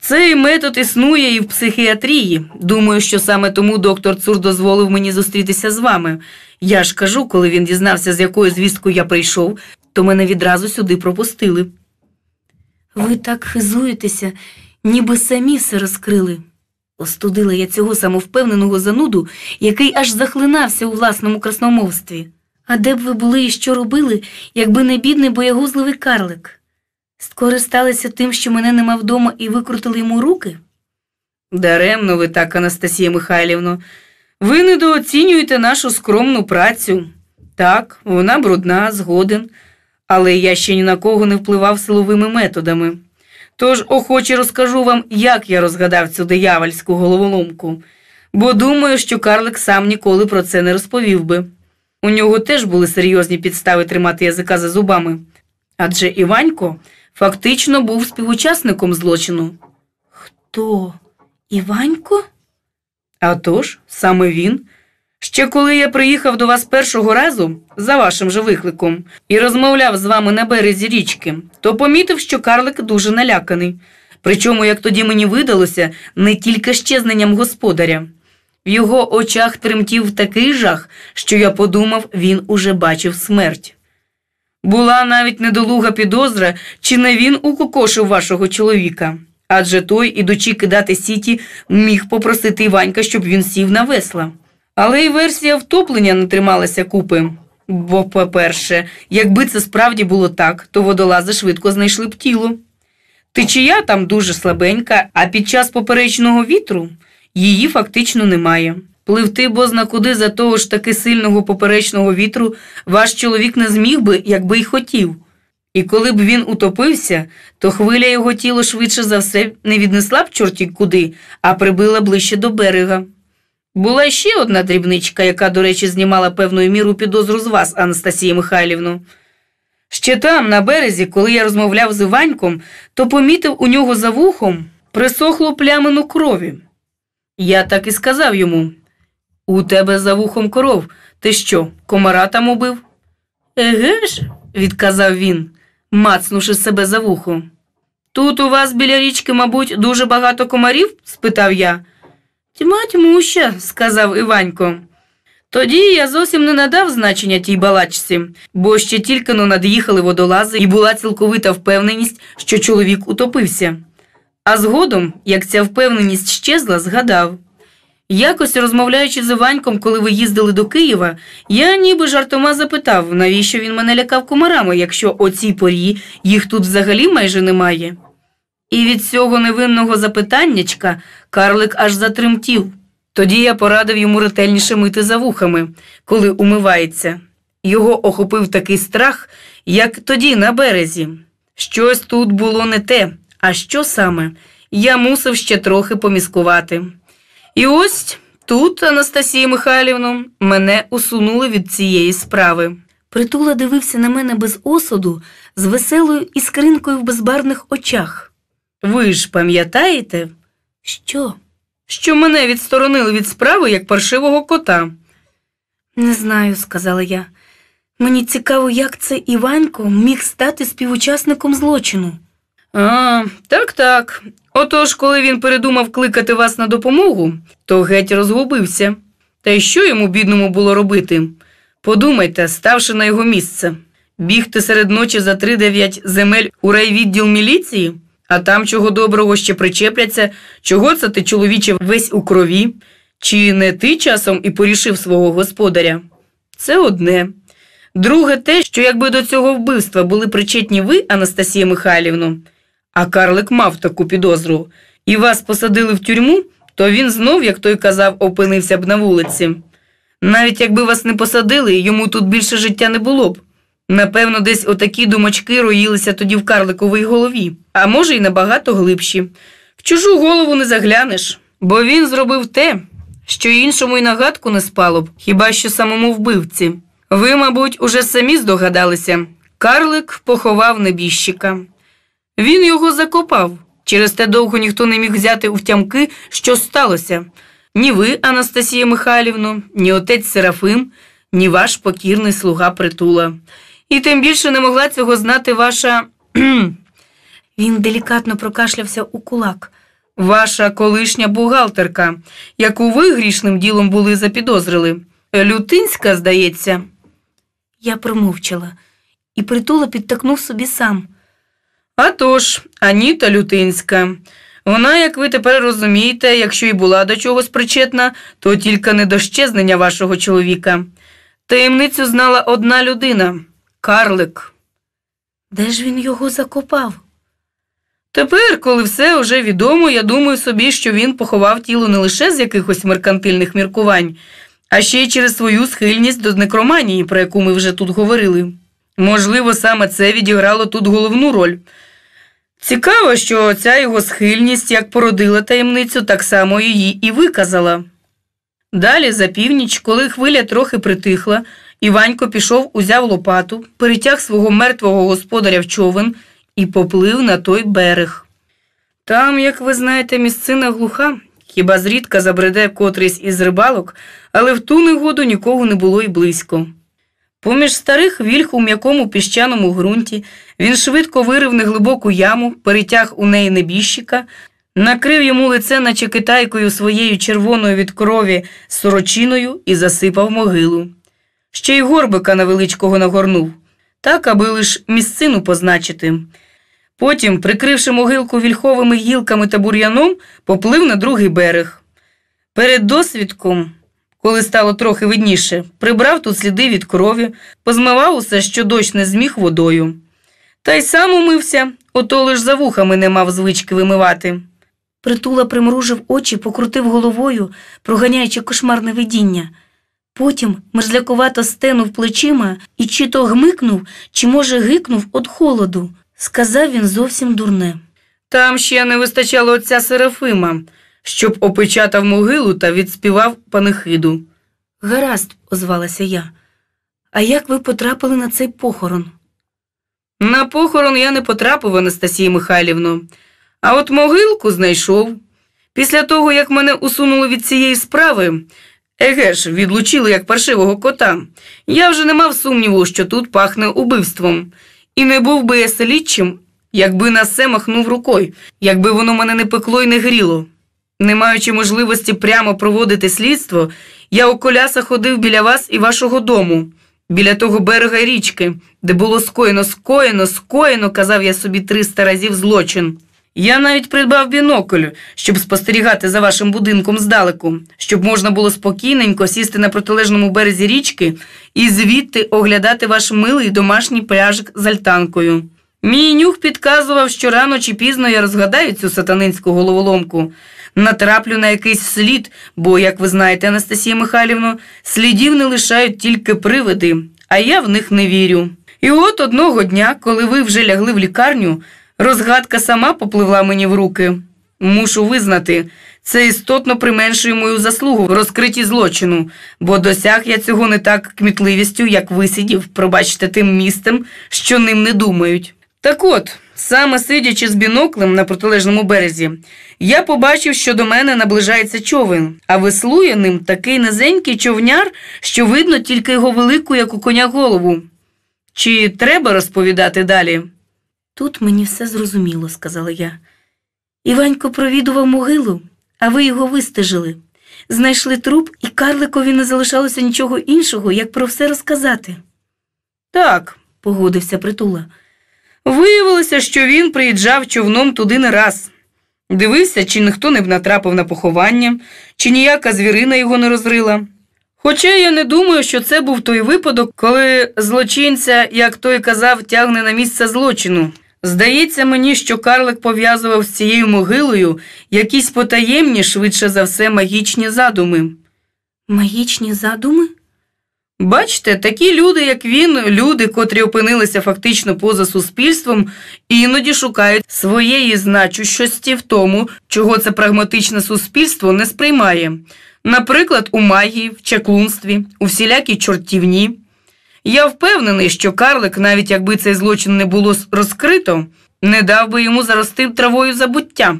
Цей метод існує і в психіатрії. Думаю, що саме тому доктор Цур дозволив мені зустрітися з вами. Я ж кажу, коли він дізнався, з якою звісткою я прийшов, то мене відразу сюди пропустили. Ви так хизуєтеся, ніби самі все розкрили. Остудила я цього самовпевненого зануду, який аж захлинався у власному красномовстві. А де б ви були і що робили, якби не бідний боягузливий карлик? Скористалися тим, що мене нема вдома, і викрутили йому руки? Даремно ви так, Анастасія Михайлівно, ви недооцінюєте нашу скромну працю. Так, вона брудна, згоден, але я ще ні на кого не впливав силовими методами. Тож охоче розкажу вам, як я розгадав цю диявольську головоломку, бо думаю, що Карлик сам ніколи про це не розповів би. У нього теж були серйозні підстави тримати язика за зубами, адже Іванько фактично був співучасником злочину. Хто? Іванько? А тож, саме він. Ще коли я приїхав до вас першого разу, за вашим же викликом, і розмовляв з вами на березі річки, то помітив, що карлик дуже наляканий. Причому, як тоді мені видалося, не тільки щезненням господаря. В його очах тремтів такий жах, що я подумав, він уже бачив смерть. Була навіть недолуга підозра, чи не він укокошив вашого чоловіка, адже той, ідучи кидати сіті, міг попросити Іванька, щоб він сів на весла. Але й версія втоплення не трималася купи. Бо, по-перше, якби це справді було так, то водолази швидко знайшли б тіло. Ти чия там дуже слабенька, а під час поперечного вітру її фактично немає. Пливти бозна куди за того ж таки сильного поперечного вітру ваш чоловік не зміг би, якби й хотів. І коли б він утопився, то хвиля його тіло швидше за все не віднесла б чорті куди, а прибила ближче до берега. Була ще одна дрібничка, яка, до речі, знімала певною міру підозру з вас, Анастасії Михайлівно. Ще там, на березі, коли я розмовляв з Іваньком, то помітив у нього за вухом присохлу плямину крові. Я так і сказав йому у тебе за вухом коров. Ти що, комара там убив? Еге ж, відказав він, мацнувши себе за вухо. Тут у вас біля річки, мабуть, дуже багато комарів? спитав я. Тьма тьмуща, сказав Іванько. Тоді я зовсім не надав значення тій балачці, бо ще тільки но над'їхали водолази, і була цілковита впевненість, що чоловік утопився. А згодом, як ця впевненість щезла, згадав якось розмовляючи з Іваньком, коли ви їздили до Києва, я ніби жартома запитав, навіщо він мене лякав комарами, якщо о цій порі їх тут взагалі майже немає. І від цього невинного запитаннячка карлик аж затремтів. Тоді я порадив йому ретельніше мити за вухами, коли умивається. Його охопив такий страх, як тоді на березі. Щось тут було не те. А що саме? Я мусив ще трохи поміскувати. І ось тут, Анастасія Михайлівна, мене усунули від цієї справи. Притула дивився на мене без осуду, з веселою іскринкою в безбарних очах. Ви ж пам'ятаєте, що? Що мене відсторонили від справи як паршивого кота? Не знаю, сказала я. Мені цікаво, як це Іванько міг стати співучасником злочину. А, так, так. Отож, коли він передумав кликати вас на допомогу, то геть розгубився. Та й що йому, бідному, було робити? Подумайте, ставши на його місце, бігти серед ночі за 3-9 земель у райвідділ міліції, а там, чого доброго, ще причепляться, чого це ти, чоловіче, весь у крові, чи не ти часом і порішив свого господаря? Це одне. Друге, те, що якби до цього вбивства були причетні ви, Анастасія Михайлівно. А Карлик мав таку підозру і вас посадили в тюрму, то він знов, як той казав, опинився б на вулиці. Навіть якби вас не посадили, йому тут більше життя не було б. Напевно, десь отакі думачки роїлися тоді в карликовій голові, а може, й набагато глибші. В чужу голову не заглянеш, бо він зробив те, що іншому й нагадку не спало б, хіба що самому вбивці. Ви, мабуть, уже самі здогадалися. Карлик поховав небіжчика. Він його закопав. Через те довго ніхто не міг взяти у втямки, що сталося. Ні ви, Анастасія Михайлівно, ні отець Серафим, ні ваш покірний слуга притула. І тим більше не могла цього знати ваша. <clears throat> Він делікатно прокашлявся у кулак. Ваша колишня бухгалтерка, яку ви грішним ділом були запідозрили. Лютинська, здається. Я промовчала, і притула підтакнув собі сам. А тож, Аніта Лютинська. Вона, як ви тепер розумієте, якщо і була до чогось причетна, то тільки не до щезнення вашого чоловіка. Таємницю знала одна людина Карлик. Де ж він його закопав? Тепер, коли все вже відомо, я думаю собі, що він поховав тіло не лише з якихось меркантильних міркувань, а ще й через свою схильність до некроманії, про яку ми вже тут говорили. Можливо, саме це відіграло тут головну роль. Цікаво, що ця його схильність як породила таємницю, так само її і виказала. Далі, за північ, коли хвиля трохи притихла, Іванько пішов, узяв лопату, перетяг свого мертвого господаря в човен і поплив на той берег. Там, як ви знаєте, місцина глуха, хіба зрідка забреде котрийсь із рибалок, але в ту негоду нікого не було й близько. Поміж старих вільх у м'якому піщаному ґрунті він швидко вирив неглибоку яму, перетяг у неї небіжчика, накрив йому лице, наче китайкою своєю червоною від крові сорочиною і засипав могилу. Ще й горбика невеличкого нагорнув, так, аби лиш місцину позначити. Потім, прикривши могилку вільховими гілками та бур'яном, поплив на другий берег. Перед досвідком коли стало трохи видніше, прибрав тут сліди від крові, позмивав усе, що дощ не зміг водою. Та й сам умився, ото лиш за вухами не мав звички вимивати. Притула примружив очі, покрутив головою, проганяючи кошмарне видіння. Потім мерзлякувато стенув плечима і чи то гмикнув, чи, може, гикнув від холоду. Сказав він зовсім дурне. Там ще не вистачало отця Серафима щоб опечатав могилу та відспівав панихиду. Гаразд, озвалася я. А як ви потрапили на цей похорон? На похорон я не потрапив, Анастасії Михайлівно, а от могилку знайшов. Після того, як мене усунули від цієї справи, еге ж, відлучили як паршивого кота, я вже не мав сумніву, що тут пахне убивством, і не був би я селідчим, якби на все махнув рукою, якби воно мене не пекло і не гріло. Не маючи можливості прямо проводити слідство, я у коляса ходив біля вас і вашого дому, біля того берега річки, де було скоєно, скоєно, скоєно, казав я собі 300 разів злочин. Я навіть придбав бінокль, щоб спостерігати за вашим будинком здалеку, щоб можна було спокійненько сісти на протилежному березі річки і звідти оглядати ваш милий домашній пляжик з альтанкою. Мій нюх підказував, що рано чи пізно я розгадаю цю сатанинську головоломку натраплю на якийсь слід, бо, як ви знаєте, Анастасія Михайлівна, слідів не лишають тільки привиди, а я в них не вірю. І от одного дня, коли ви вже лягли в лікарню, розгадка сама попливла мені в руки. Мушу визнати, це істотно применшує мою заслугу в розкритті злочину, бо досяг я цього не так кмітливістю, як висидів, пробачте, тим містом, що ним не думають. Так от. Саме сидячи з біноклем на протилежному березі, я побачив, що до мене наближається човен, а веслує ним такий низенький човняр, що видно тільки його велику, як у коня голову. Чи треба розповідати далі? Тут мені все зрозуміло, сказала я. Іванько провідував могилу, а ви його вистежили. Знайшли труп, і Карликові не залишалося нічого іншого, як про все розказати. Так, погодився притула. Виявилося, що він приїжджав човном туди не раз. Дивився, чи ніхто не б натрапив на поховання, чи ніяка звірина його не розрила. Хоча я не думаю, що це був той випадок, коли злочинця, як той казав, тягне на місце злочину. Здається мені, що Карлик пов'язував з цією могилою якісь потаємні, швидше за все, магічні задуми. Магічні задуми? Бачите, такі люди, як він, люди, котрі опинилися фактично поза суспільством, іноді шукають своєї значущості в тому, чого це прагматичне суспільство не сприймає. Наприклад, у магії, в чаклунстві, у всілякій чортівні. Я впевнений, що Карлик, навіть якби цей злочин не було розкрито, не дав би йому зарости травою забуття.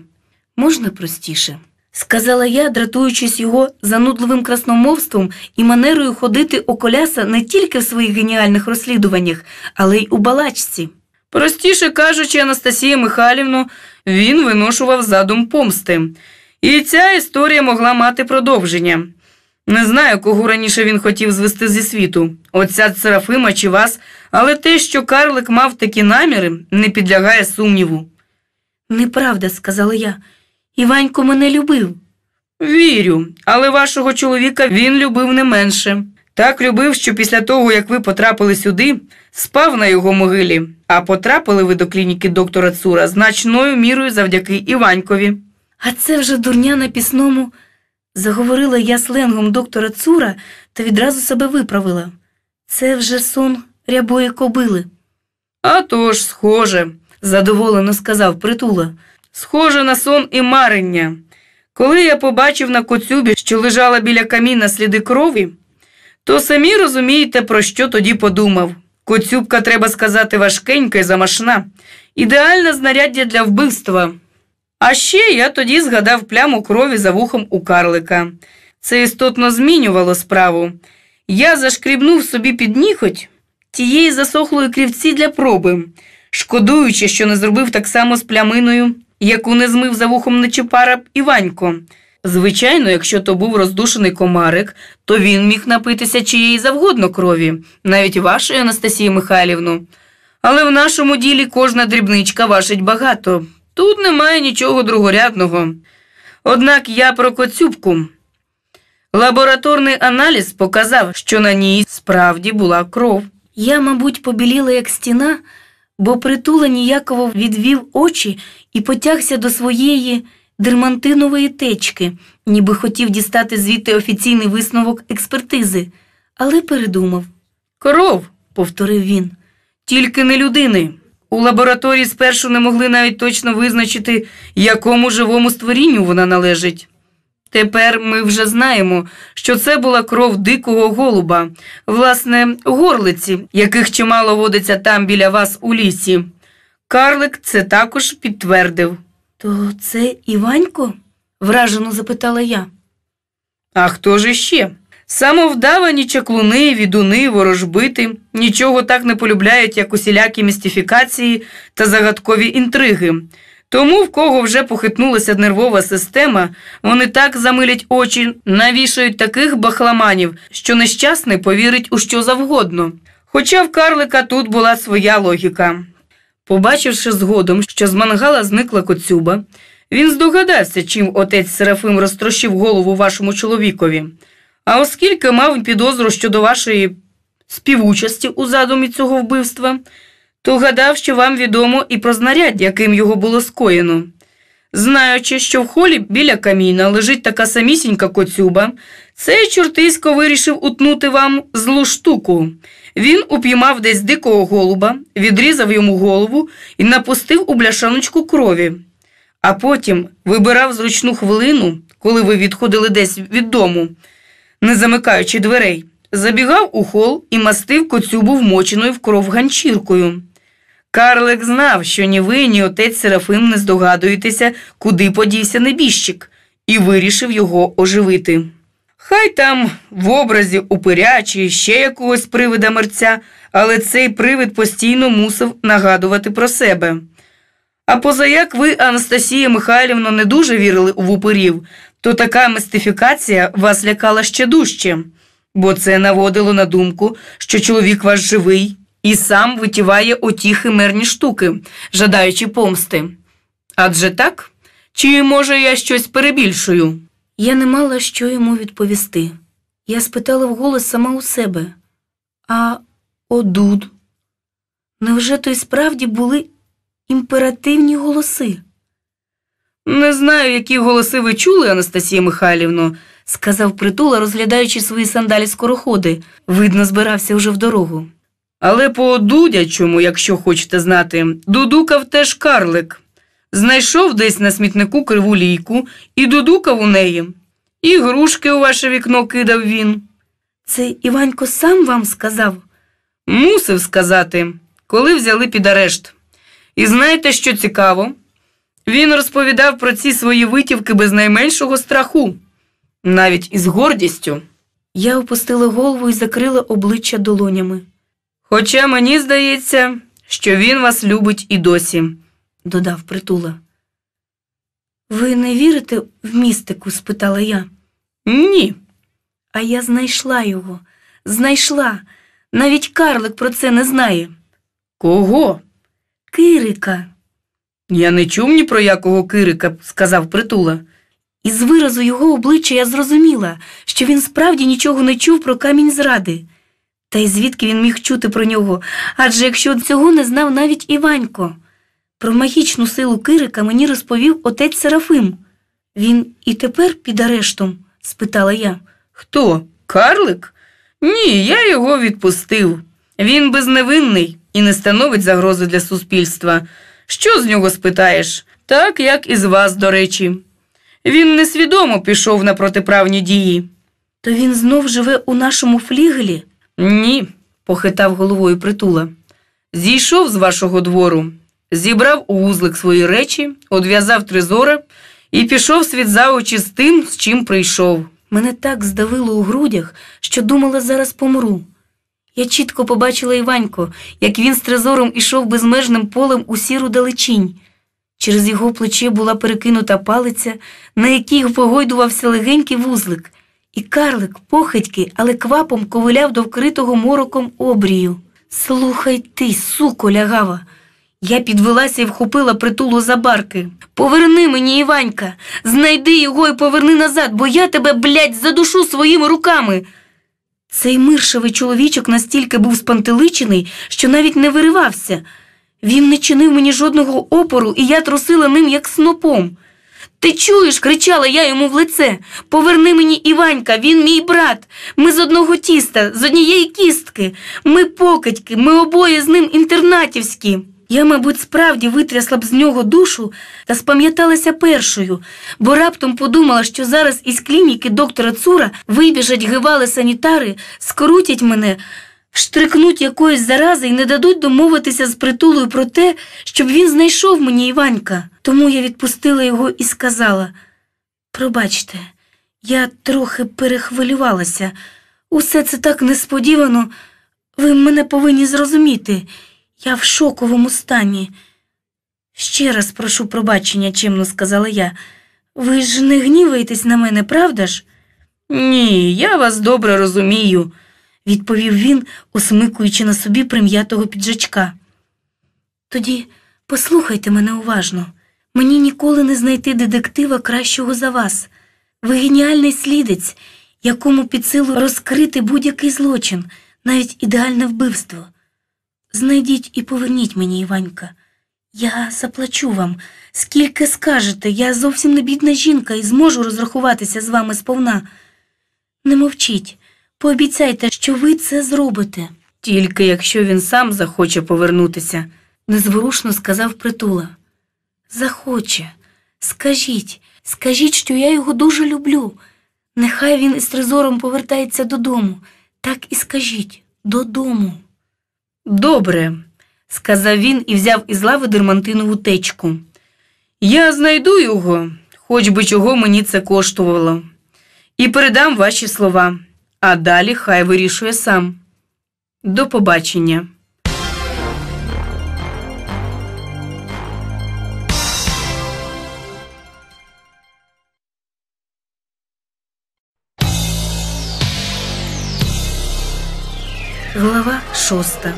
Можна простіше сказала я, дратуючись його занудливим красномовством і манерою ходити у коляса не тільки в своїх геніальних розслідуваннях, але й у балачці. Простіше кажучи, Анастасія Михайлівну, він виношував задум помсти. І ця історія могла мати продовження. Не знаю, кого раніше він хотів звести зі світу отця Серафима чи вас, але те, що Карлик мав такі наміри, не підлягає сумніву. Неправда, сказала я. Іванько мене любив. Вірю, але вашого чоловіка він любив не менше. Так любив, що після того, як ви потрапили сюди, спав на його могилі, а потрапили ви до клініки доктора Цура значною мірою завдяки Іванькові. А це вже дурня на пісному. Заговорила я сленгом доктора Цура та відразу себе виправила. Це вже сон рябої кобили. «А тож, схоже, задоволено сказав притула схоже на сон і марення. Коли я побачив на коцюбі, що лежала біля каміна сліди крові, то самі розумієте, про що тоді подумав. Коцюбка, треба сказати, важкенька і замашна, ідеальне знаряддя для вбивства. А ще я тоді згадав пляму крові за вухом у карлика. Це істотно змінювало справу. Я зашкрібнув собі під ніготь тієї засохлої крівці для проби, шкодуючи, що не зробив так само з пляминою яку не змив за вухом Нечипара Іванько. Звичайно, якщо то був роздушений комарик, то він міг напитися чиєї завгодно крові, навіть вашої Анастасії Михайлівну. Але в нашому ділі кожна дрібничка важить багато. Тут немає нічого другорядного. Однак я про коцюбку. Лабораторний аналіз показав, що на ній справді була кров. Я, мабуть, побіліла як стіна бо притула ніяково відвів очі і потягся до своєї дермантинової течки, ніби хотів дістати звідти офіційний висновок експертизи, але передумав. кров, повторив він, тільки не людини. У лабораторії спершу не могли навіть точно визначити, якому живому створінню вона належить. Тепер ми вже знаємо, що це була кров дикого голуба, власне, горлиці, яких чимало водиться там біля вас у лісі. Карлик це також підтвердив. То це Іванько? вражено запитала я. А хто ж іще? Самовдавані чаклуни, відуни, ворожбити нічого так не полюбляють, як усілякі містифікації та загадкові інтриги. Тому, в кого вже похитнулася нервова система, вони так замилять очі, навішають таких бахламанів, що нещасний повірить у що завгодно. Хоча в карлика тут була своя логіка. Побачивши згодом, що з мангала зникла коцюба, він здогадався, чим отець Серафим розтрощив голову вашому чоловікові. А оскільки мав підозру щодо вашої співучасті у задумі цього вбивства то гадав, що вам відомо і про знарядь, яким його було скоєно. Знаючи, що в холі біля каміна лежить така самісінька коцюба, цей чортисько вирішив утнути вам злу штуку. Він упіймав десь дикого голуба, відрізав йому голову і напустив у бляшаночку крові. А потім вибирав зручну хвилину, коли ви відходили десь від дому, не замикаючи дверей, забігав у хол і мастив коцюбу вмоченою в кров ганчіркою. Карлик знав, що ні ви, ні отець Серафим не здогадуєтеся, куди подівся небіжчик, і вирішив його оживити. Хай там в образі упиря чи ще якогось привида мерця, але цей привид постійно мусив нагадувати про себе. А поза як ви, Анастасія Михайлівна, не дуже вірили в упирів, то така мистифікація вас лякала ще дужче, бо це наводило на думку, що чоловік ваш живий, і сам витіває оті химерні штуки, жадаючи помсти. Адже так? Чи, може, я щось перебільшую? Я не мала що йому відповісти. Я спитала вголос сама у себе А одуд? Невже то й справді були імперативні голоси? Не знаю, які голоси ви чули, Анастасія Михайлівно, сказав притула, розглядаючи свої сандалі скороходи. Видно, збирався уже в дорогу. Але по дудячому, якщо хочете знати, дудукав теж карлик. Знайшов десь на смітнику криву лійку і дудукав у неї, і грушки у ваше вікно кидав він. Це Іванько сам вам сказав? Мусив сказати, коли взяли під арешт. І знаєте, що цікаво? Він розповідав про ці свої витівки без найменшого страху, навіть із гордістю. Я опустила голову і закрила обличчя долонями. Хоча мені здається, що він вас любить і досі, додав притула. Ви не вірите в містику? спитала я. Ні. А я знайшла його, знайшла. Навіть Карлик про це не знає. Кого? Кирика. Я не чув ні про якого Кирика, сказав притула. І з виразу його обличчя я зрозуміла, що він справді нічого не чув про камінь зради. Та й звідки він міг чути про нього? Адже якщо цього не знав навіть Іванько. Про магічну силу Кирика мені розповів отець Серафим. Він і тепер під арештом? спитала я. Хто? Карлик? Ні, я його відпустив. Він безневинний і не становить загрози для суспільства. Що з нього спитаєш, так як і з вас, до речі. Він несвідомо пішов на протиправні дії. То він знов живе у нашому флігелі? Ні, похитав головою притула. Зійшов з вашого двору, зібрав у вузлик свої речі, одв'язав тризора і пішов світ за очі з тим, з чим прийшов. Мене так здавило у грудях, що думала, зараз помру. Я чітко побачила Іванько, як він з трезором ішов безмежним полем у сіру далечінь. Через його плече була перекинута палиця, на якій погойдувався легенький вузлик. І карлик похитьки, але квапом ковиляв до вкритого мороком обрію. Слухай ти, суко, лягава. Я підвелася і вхопила притулу за барки. Поверни мені, Іванька, знайди його і поверни назад, бо я тебе, блядь, задушу своїми руками. Цей миршевий чоловічок настільки був спантеличений, що навіть не виривався. Він не чинив мені жодного опору, і я трусила ним, як снопом. Ти чуєш, кричала я йому в лице. Поверни мені Іванька, він мій брат. Ми з одного тіста, з однієї кістки. Ми покидьки, ми обоє з ним інтернатівські. Я, мабуть, справді витрясла б з нього душу та спам'яталася першою, бо раптом подумала, що зараз із клініки доктора Цура вибіжать гивали санітари, скрутять мене штрикнуть якоїсь зарази і не дадуть домовитися з притулою про те, щоб він знайшов мені Іванька. Тому я відпустила його і сказала пробачте, я трохи перехвилювалася. Усе це так несподівано, ви мене повинні зрозуміти. Я в шоковому стані. Ще раз прошу пробачення, чимно сказала я. Ви ж не гніваєтесь на мене, правда ж? Ні, я вас добре розумію відповів він, усмикуючи на собі прим'ятого піджачка. Тоді послухайте мене уважно. Мені ніколи не знайти детектива кращого за вас. Ви геніальний слідець, якому під силу розкрити будь-який злочин, навіть ідеальне вбивство. Знайдіть і поверніть мені, Іванька. Я заплачу вам, скільки скажете, я зовсім не бідна жінка і зможу розрахуватися з вами сповна. Не мовчіть, Пообіцяйте, що ви це зробите. Тільки якщо він сам захоче повернутися, незворушно сказав притула. Захоче, скажіть, скажіть, що я його дуже люблю. Нехай він із тризором повертається додому, так і скажіть додому. Добре, сказав він і взяв із лави дермантинову течку. Я знайду його, хоч би чого мені це коштувало, і передам ваші слова а далі хай вирішує сам. До побачення. Глава шоста.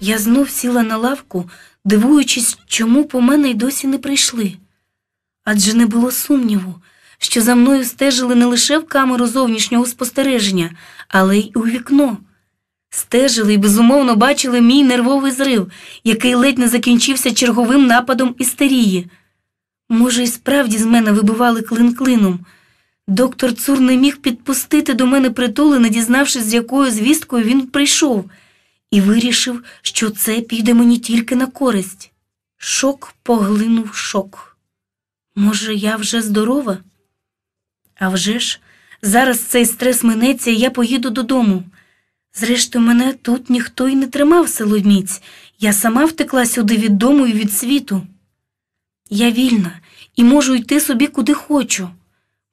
Я знов сіла на лавку, дивуючись, чому по мене й досі не прийшли. Адже не було сумніву, що за мною стежили не лише в камеру зовнішнього спостереження, але й у вікно. Стежили і безумовно бачили мій нервовий зрив, який ледь не закінчився черговим нападом істерії. Може, і справді з мене вибивали клин клином. Доктор Цур не міг підпустити до мене притули, не дізнавшись, з якою звісткою він прийшов, і вирішив, що це піде мені тільки на користь. Шок поглинув шок. Може, я вже здорова? А вже ж, зараз цей стрес минеться, і я поїду додому. Зрештою, мене тут ніхто й не тримав силоміць, я сама втекла сюди від дому і від світу. Я вільна і можу йти собі куди хочу.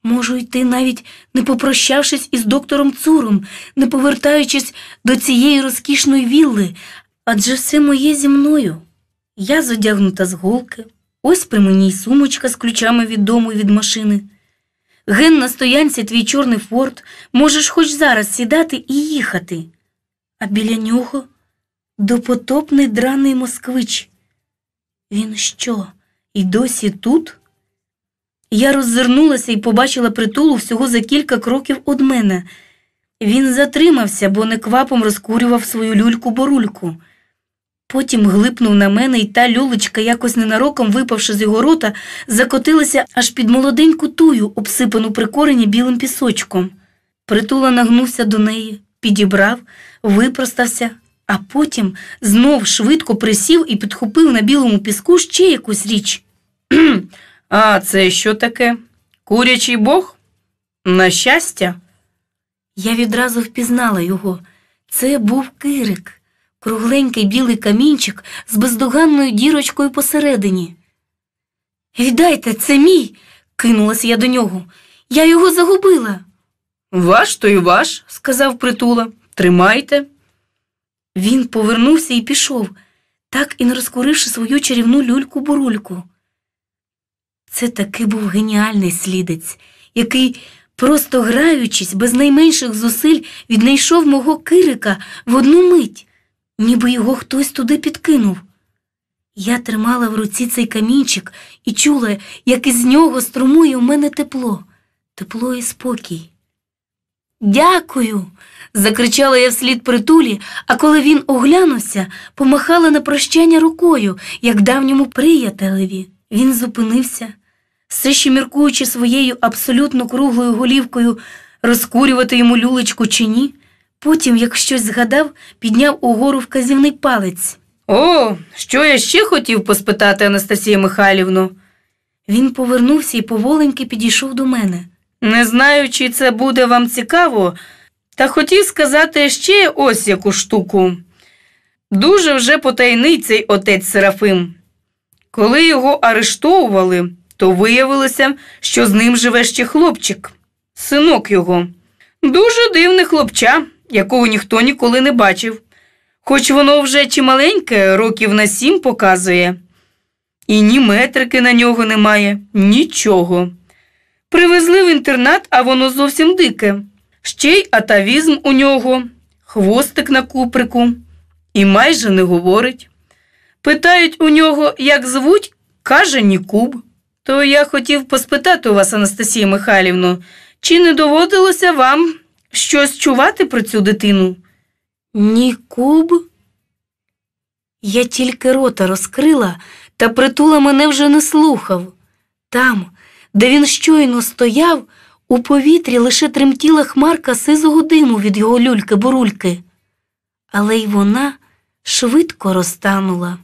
Можу йти навіть не попрощавшись із доктором Цуром, не повертаючись до цієї розкішної вілли, адже все моє зі мною. Я зодягнута з голки, ось при мені й сумочка з ключами від дому і від машини. Ген на стоянці твій чорний форт, можеш хоч зараз сідати і їхати. А біля нього допотопний драний москвич. Він що, і досі тут? Я роззирнулася і побачила притулу всього за кілька кроків од мене. Він затримався, бо неквапом розкурював свою люльку борульку. Потім глипнув на мене, і та люлечка, якось ненароком випавши з його рота, закотилася аж під молоденьку тую, обсипану при білим пісочком. Притула нагнувся до неї, підібрав, випростався, а потім знов швидко присів і підхопив на білому піску ще якусь річ. <clears throat> А це що таке? Курячий бог? На щастя? Я відразу впізнала його. Це був кирик кругленький білий камінчик з бездоганною дірочкою посередині. Віддайте, це мій, кинулася я до нього. Я його загубила. Ваш то й ваш, сказав притула. Тримайте. Він повернувся і пішов, так і не розкуривши свою чарівну люльку бурульку. Це таки був геніальний слідець, який, просто граючись, без найменших зусиль, віднайшов мого кирика в одну мить ніби його хтось туди підкинув. Я тримала в руці цей камінчик і чула, як із нього струмує у мене тепло, тепло і спокій. Дякую. закричала я вслід притулі, а коли він оглянувся, помахала на прощання рукою, як давньому приятелеві. Він зупинився, все ще міркуючи своєю абсолютно круглою голівкою, розкурювати йому люлечку чи ні. Потім, як щось згадав, підняв угору вказівний палець. О, що я ще хотів поспитати Анастасію Михайлівну. Він повернувся і поволеньки підійшов до мене. Не знаю, чи це буде вам цікаво, та хотів сказати ще ось яку штуку. Дуже вже потайний цей отець Серафим. Коли його арештовували, то виявилося, що з ним живе ще хлопчик, синок його. Дуже дивний хлопча якого ніхто ніколи не бачив, хоч воно вже чималеньке, років на сім показує. І ні метрики на нього немає, нічого. Привезли в інтернат, а воно зовсім дике. Ще й атавізм у нього, хвостик на куприку, і майже не говорить. Питають у нього, як звуть, каже Нікуб. То я хотів поспитати у вас, Анастасію Михайлівну, чи не доводилося вам щось чувати про цю дитину? Нікуб? Я тільки рота розкрила, та притула мене вже не слухав. Там, де він щойно стояв, у повітрі лише тремтіла хмарка сизого диму від його люльки-бурульки, але й вона швидко розтанула.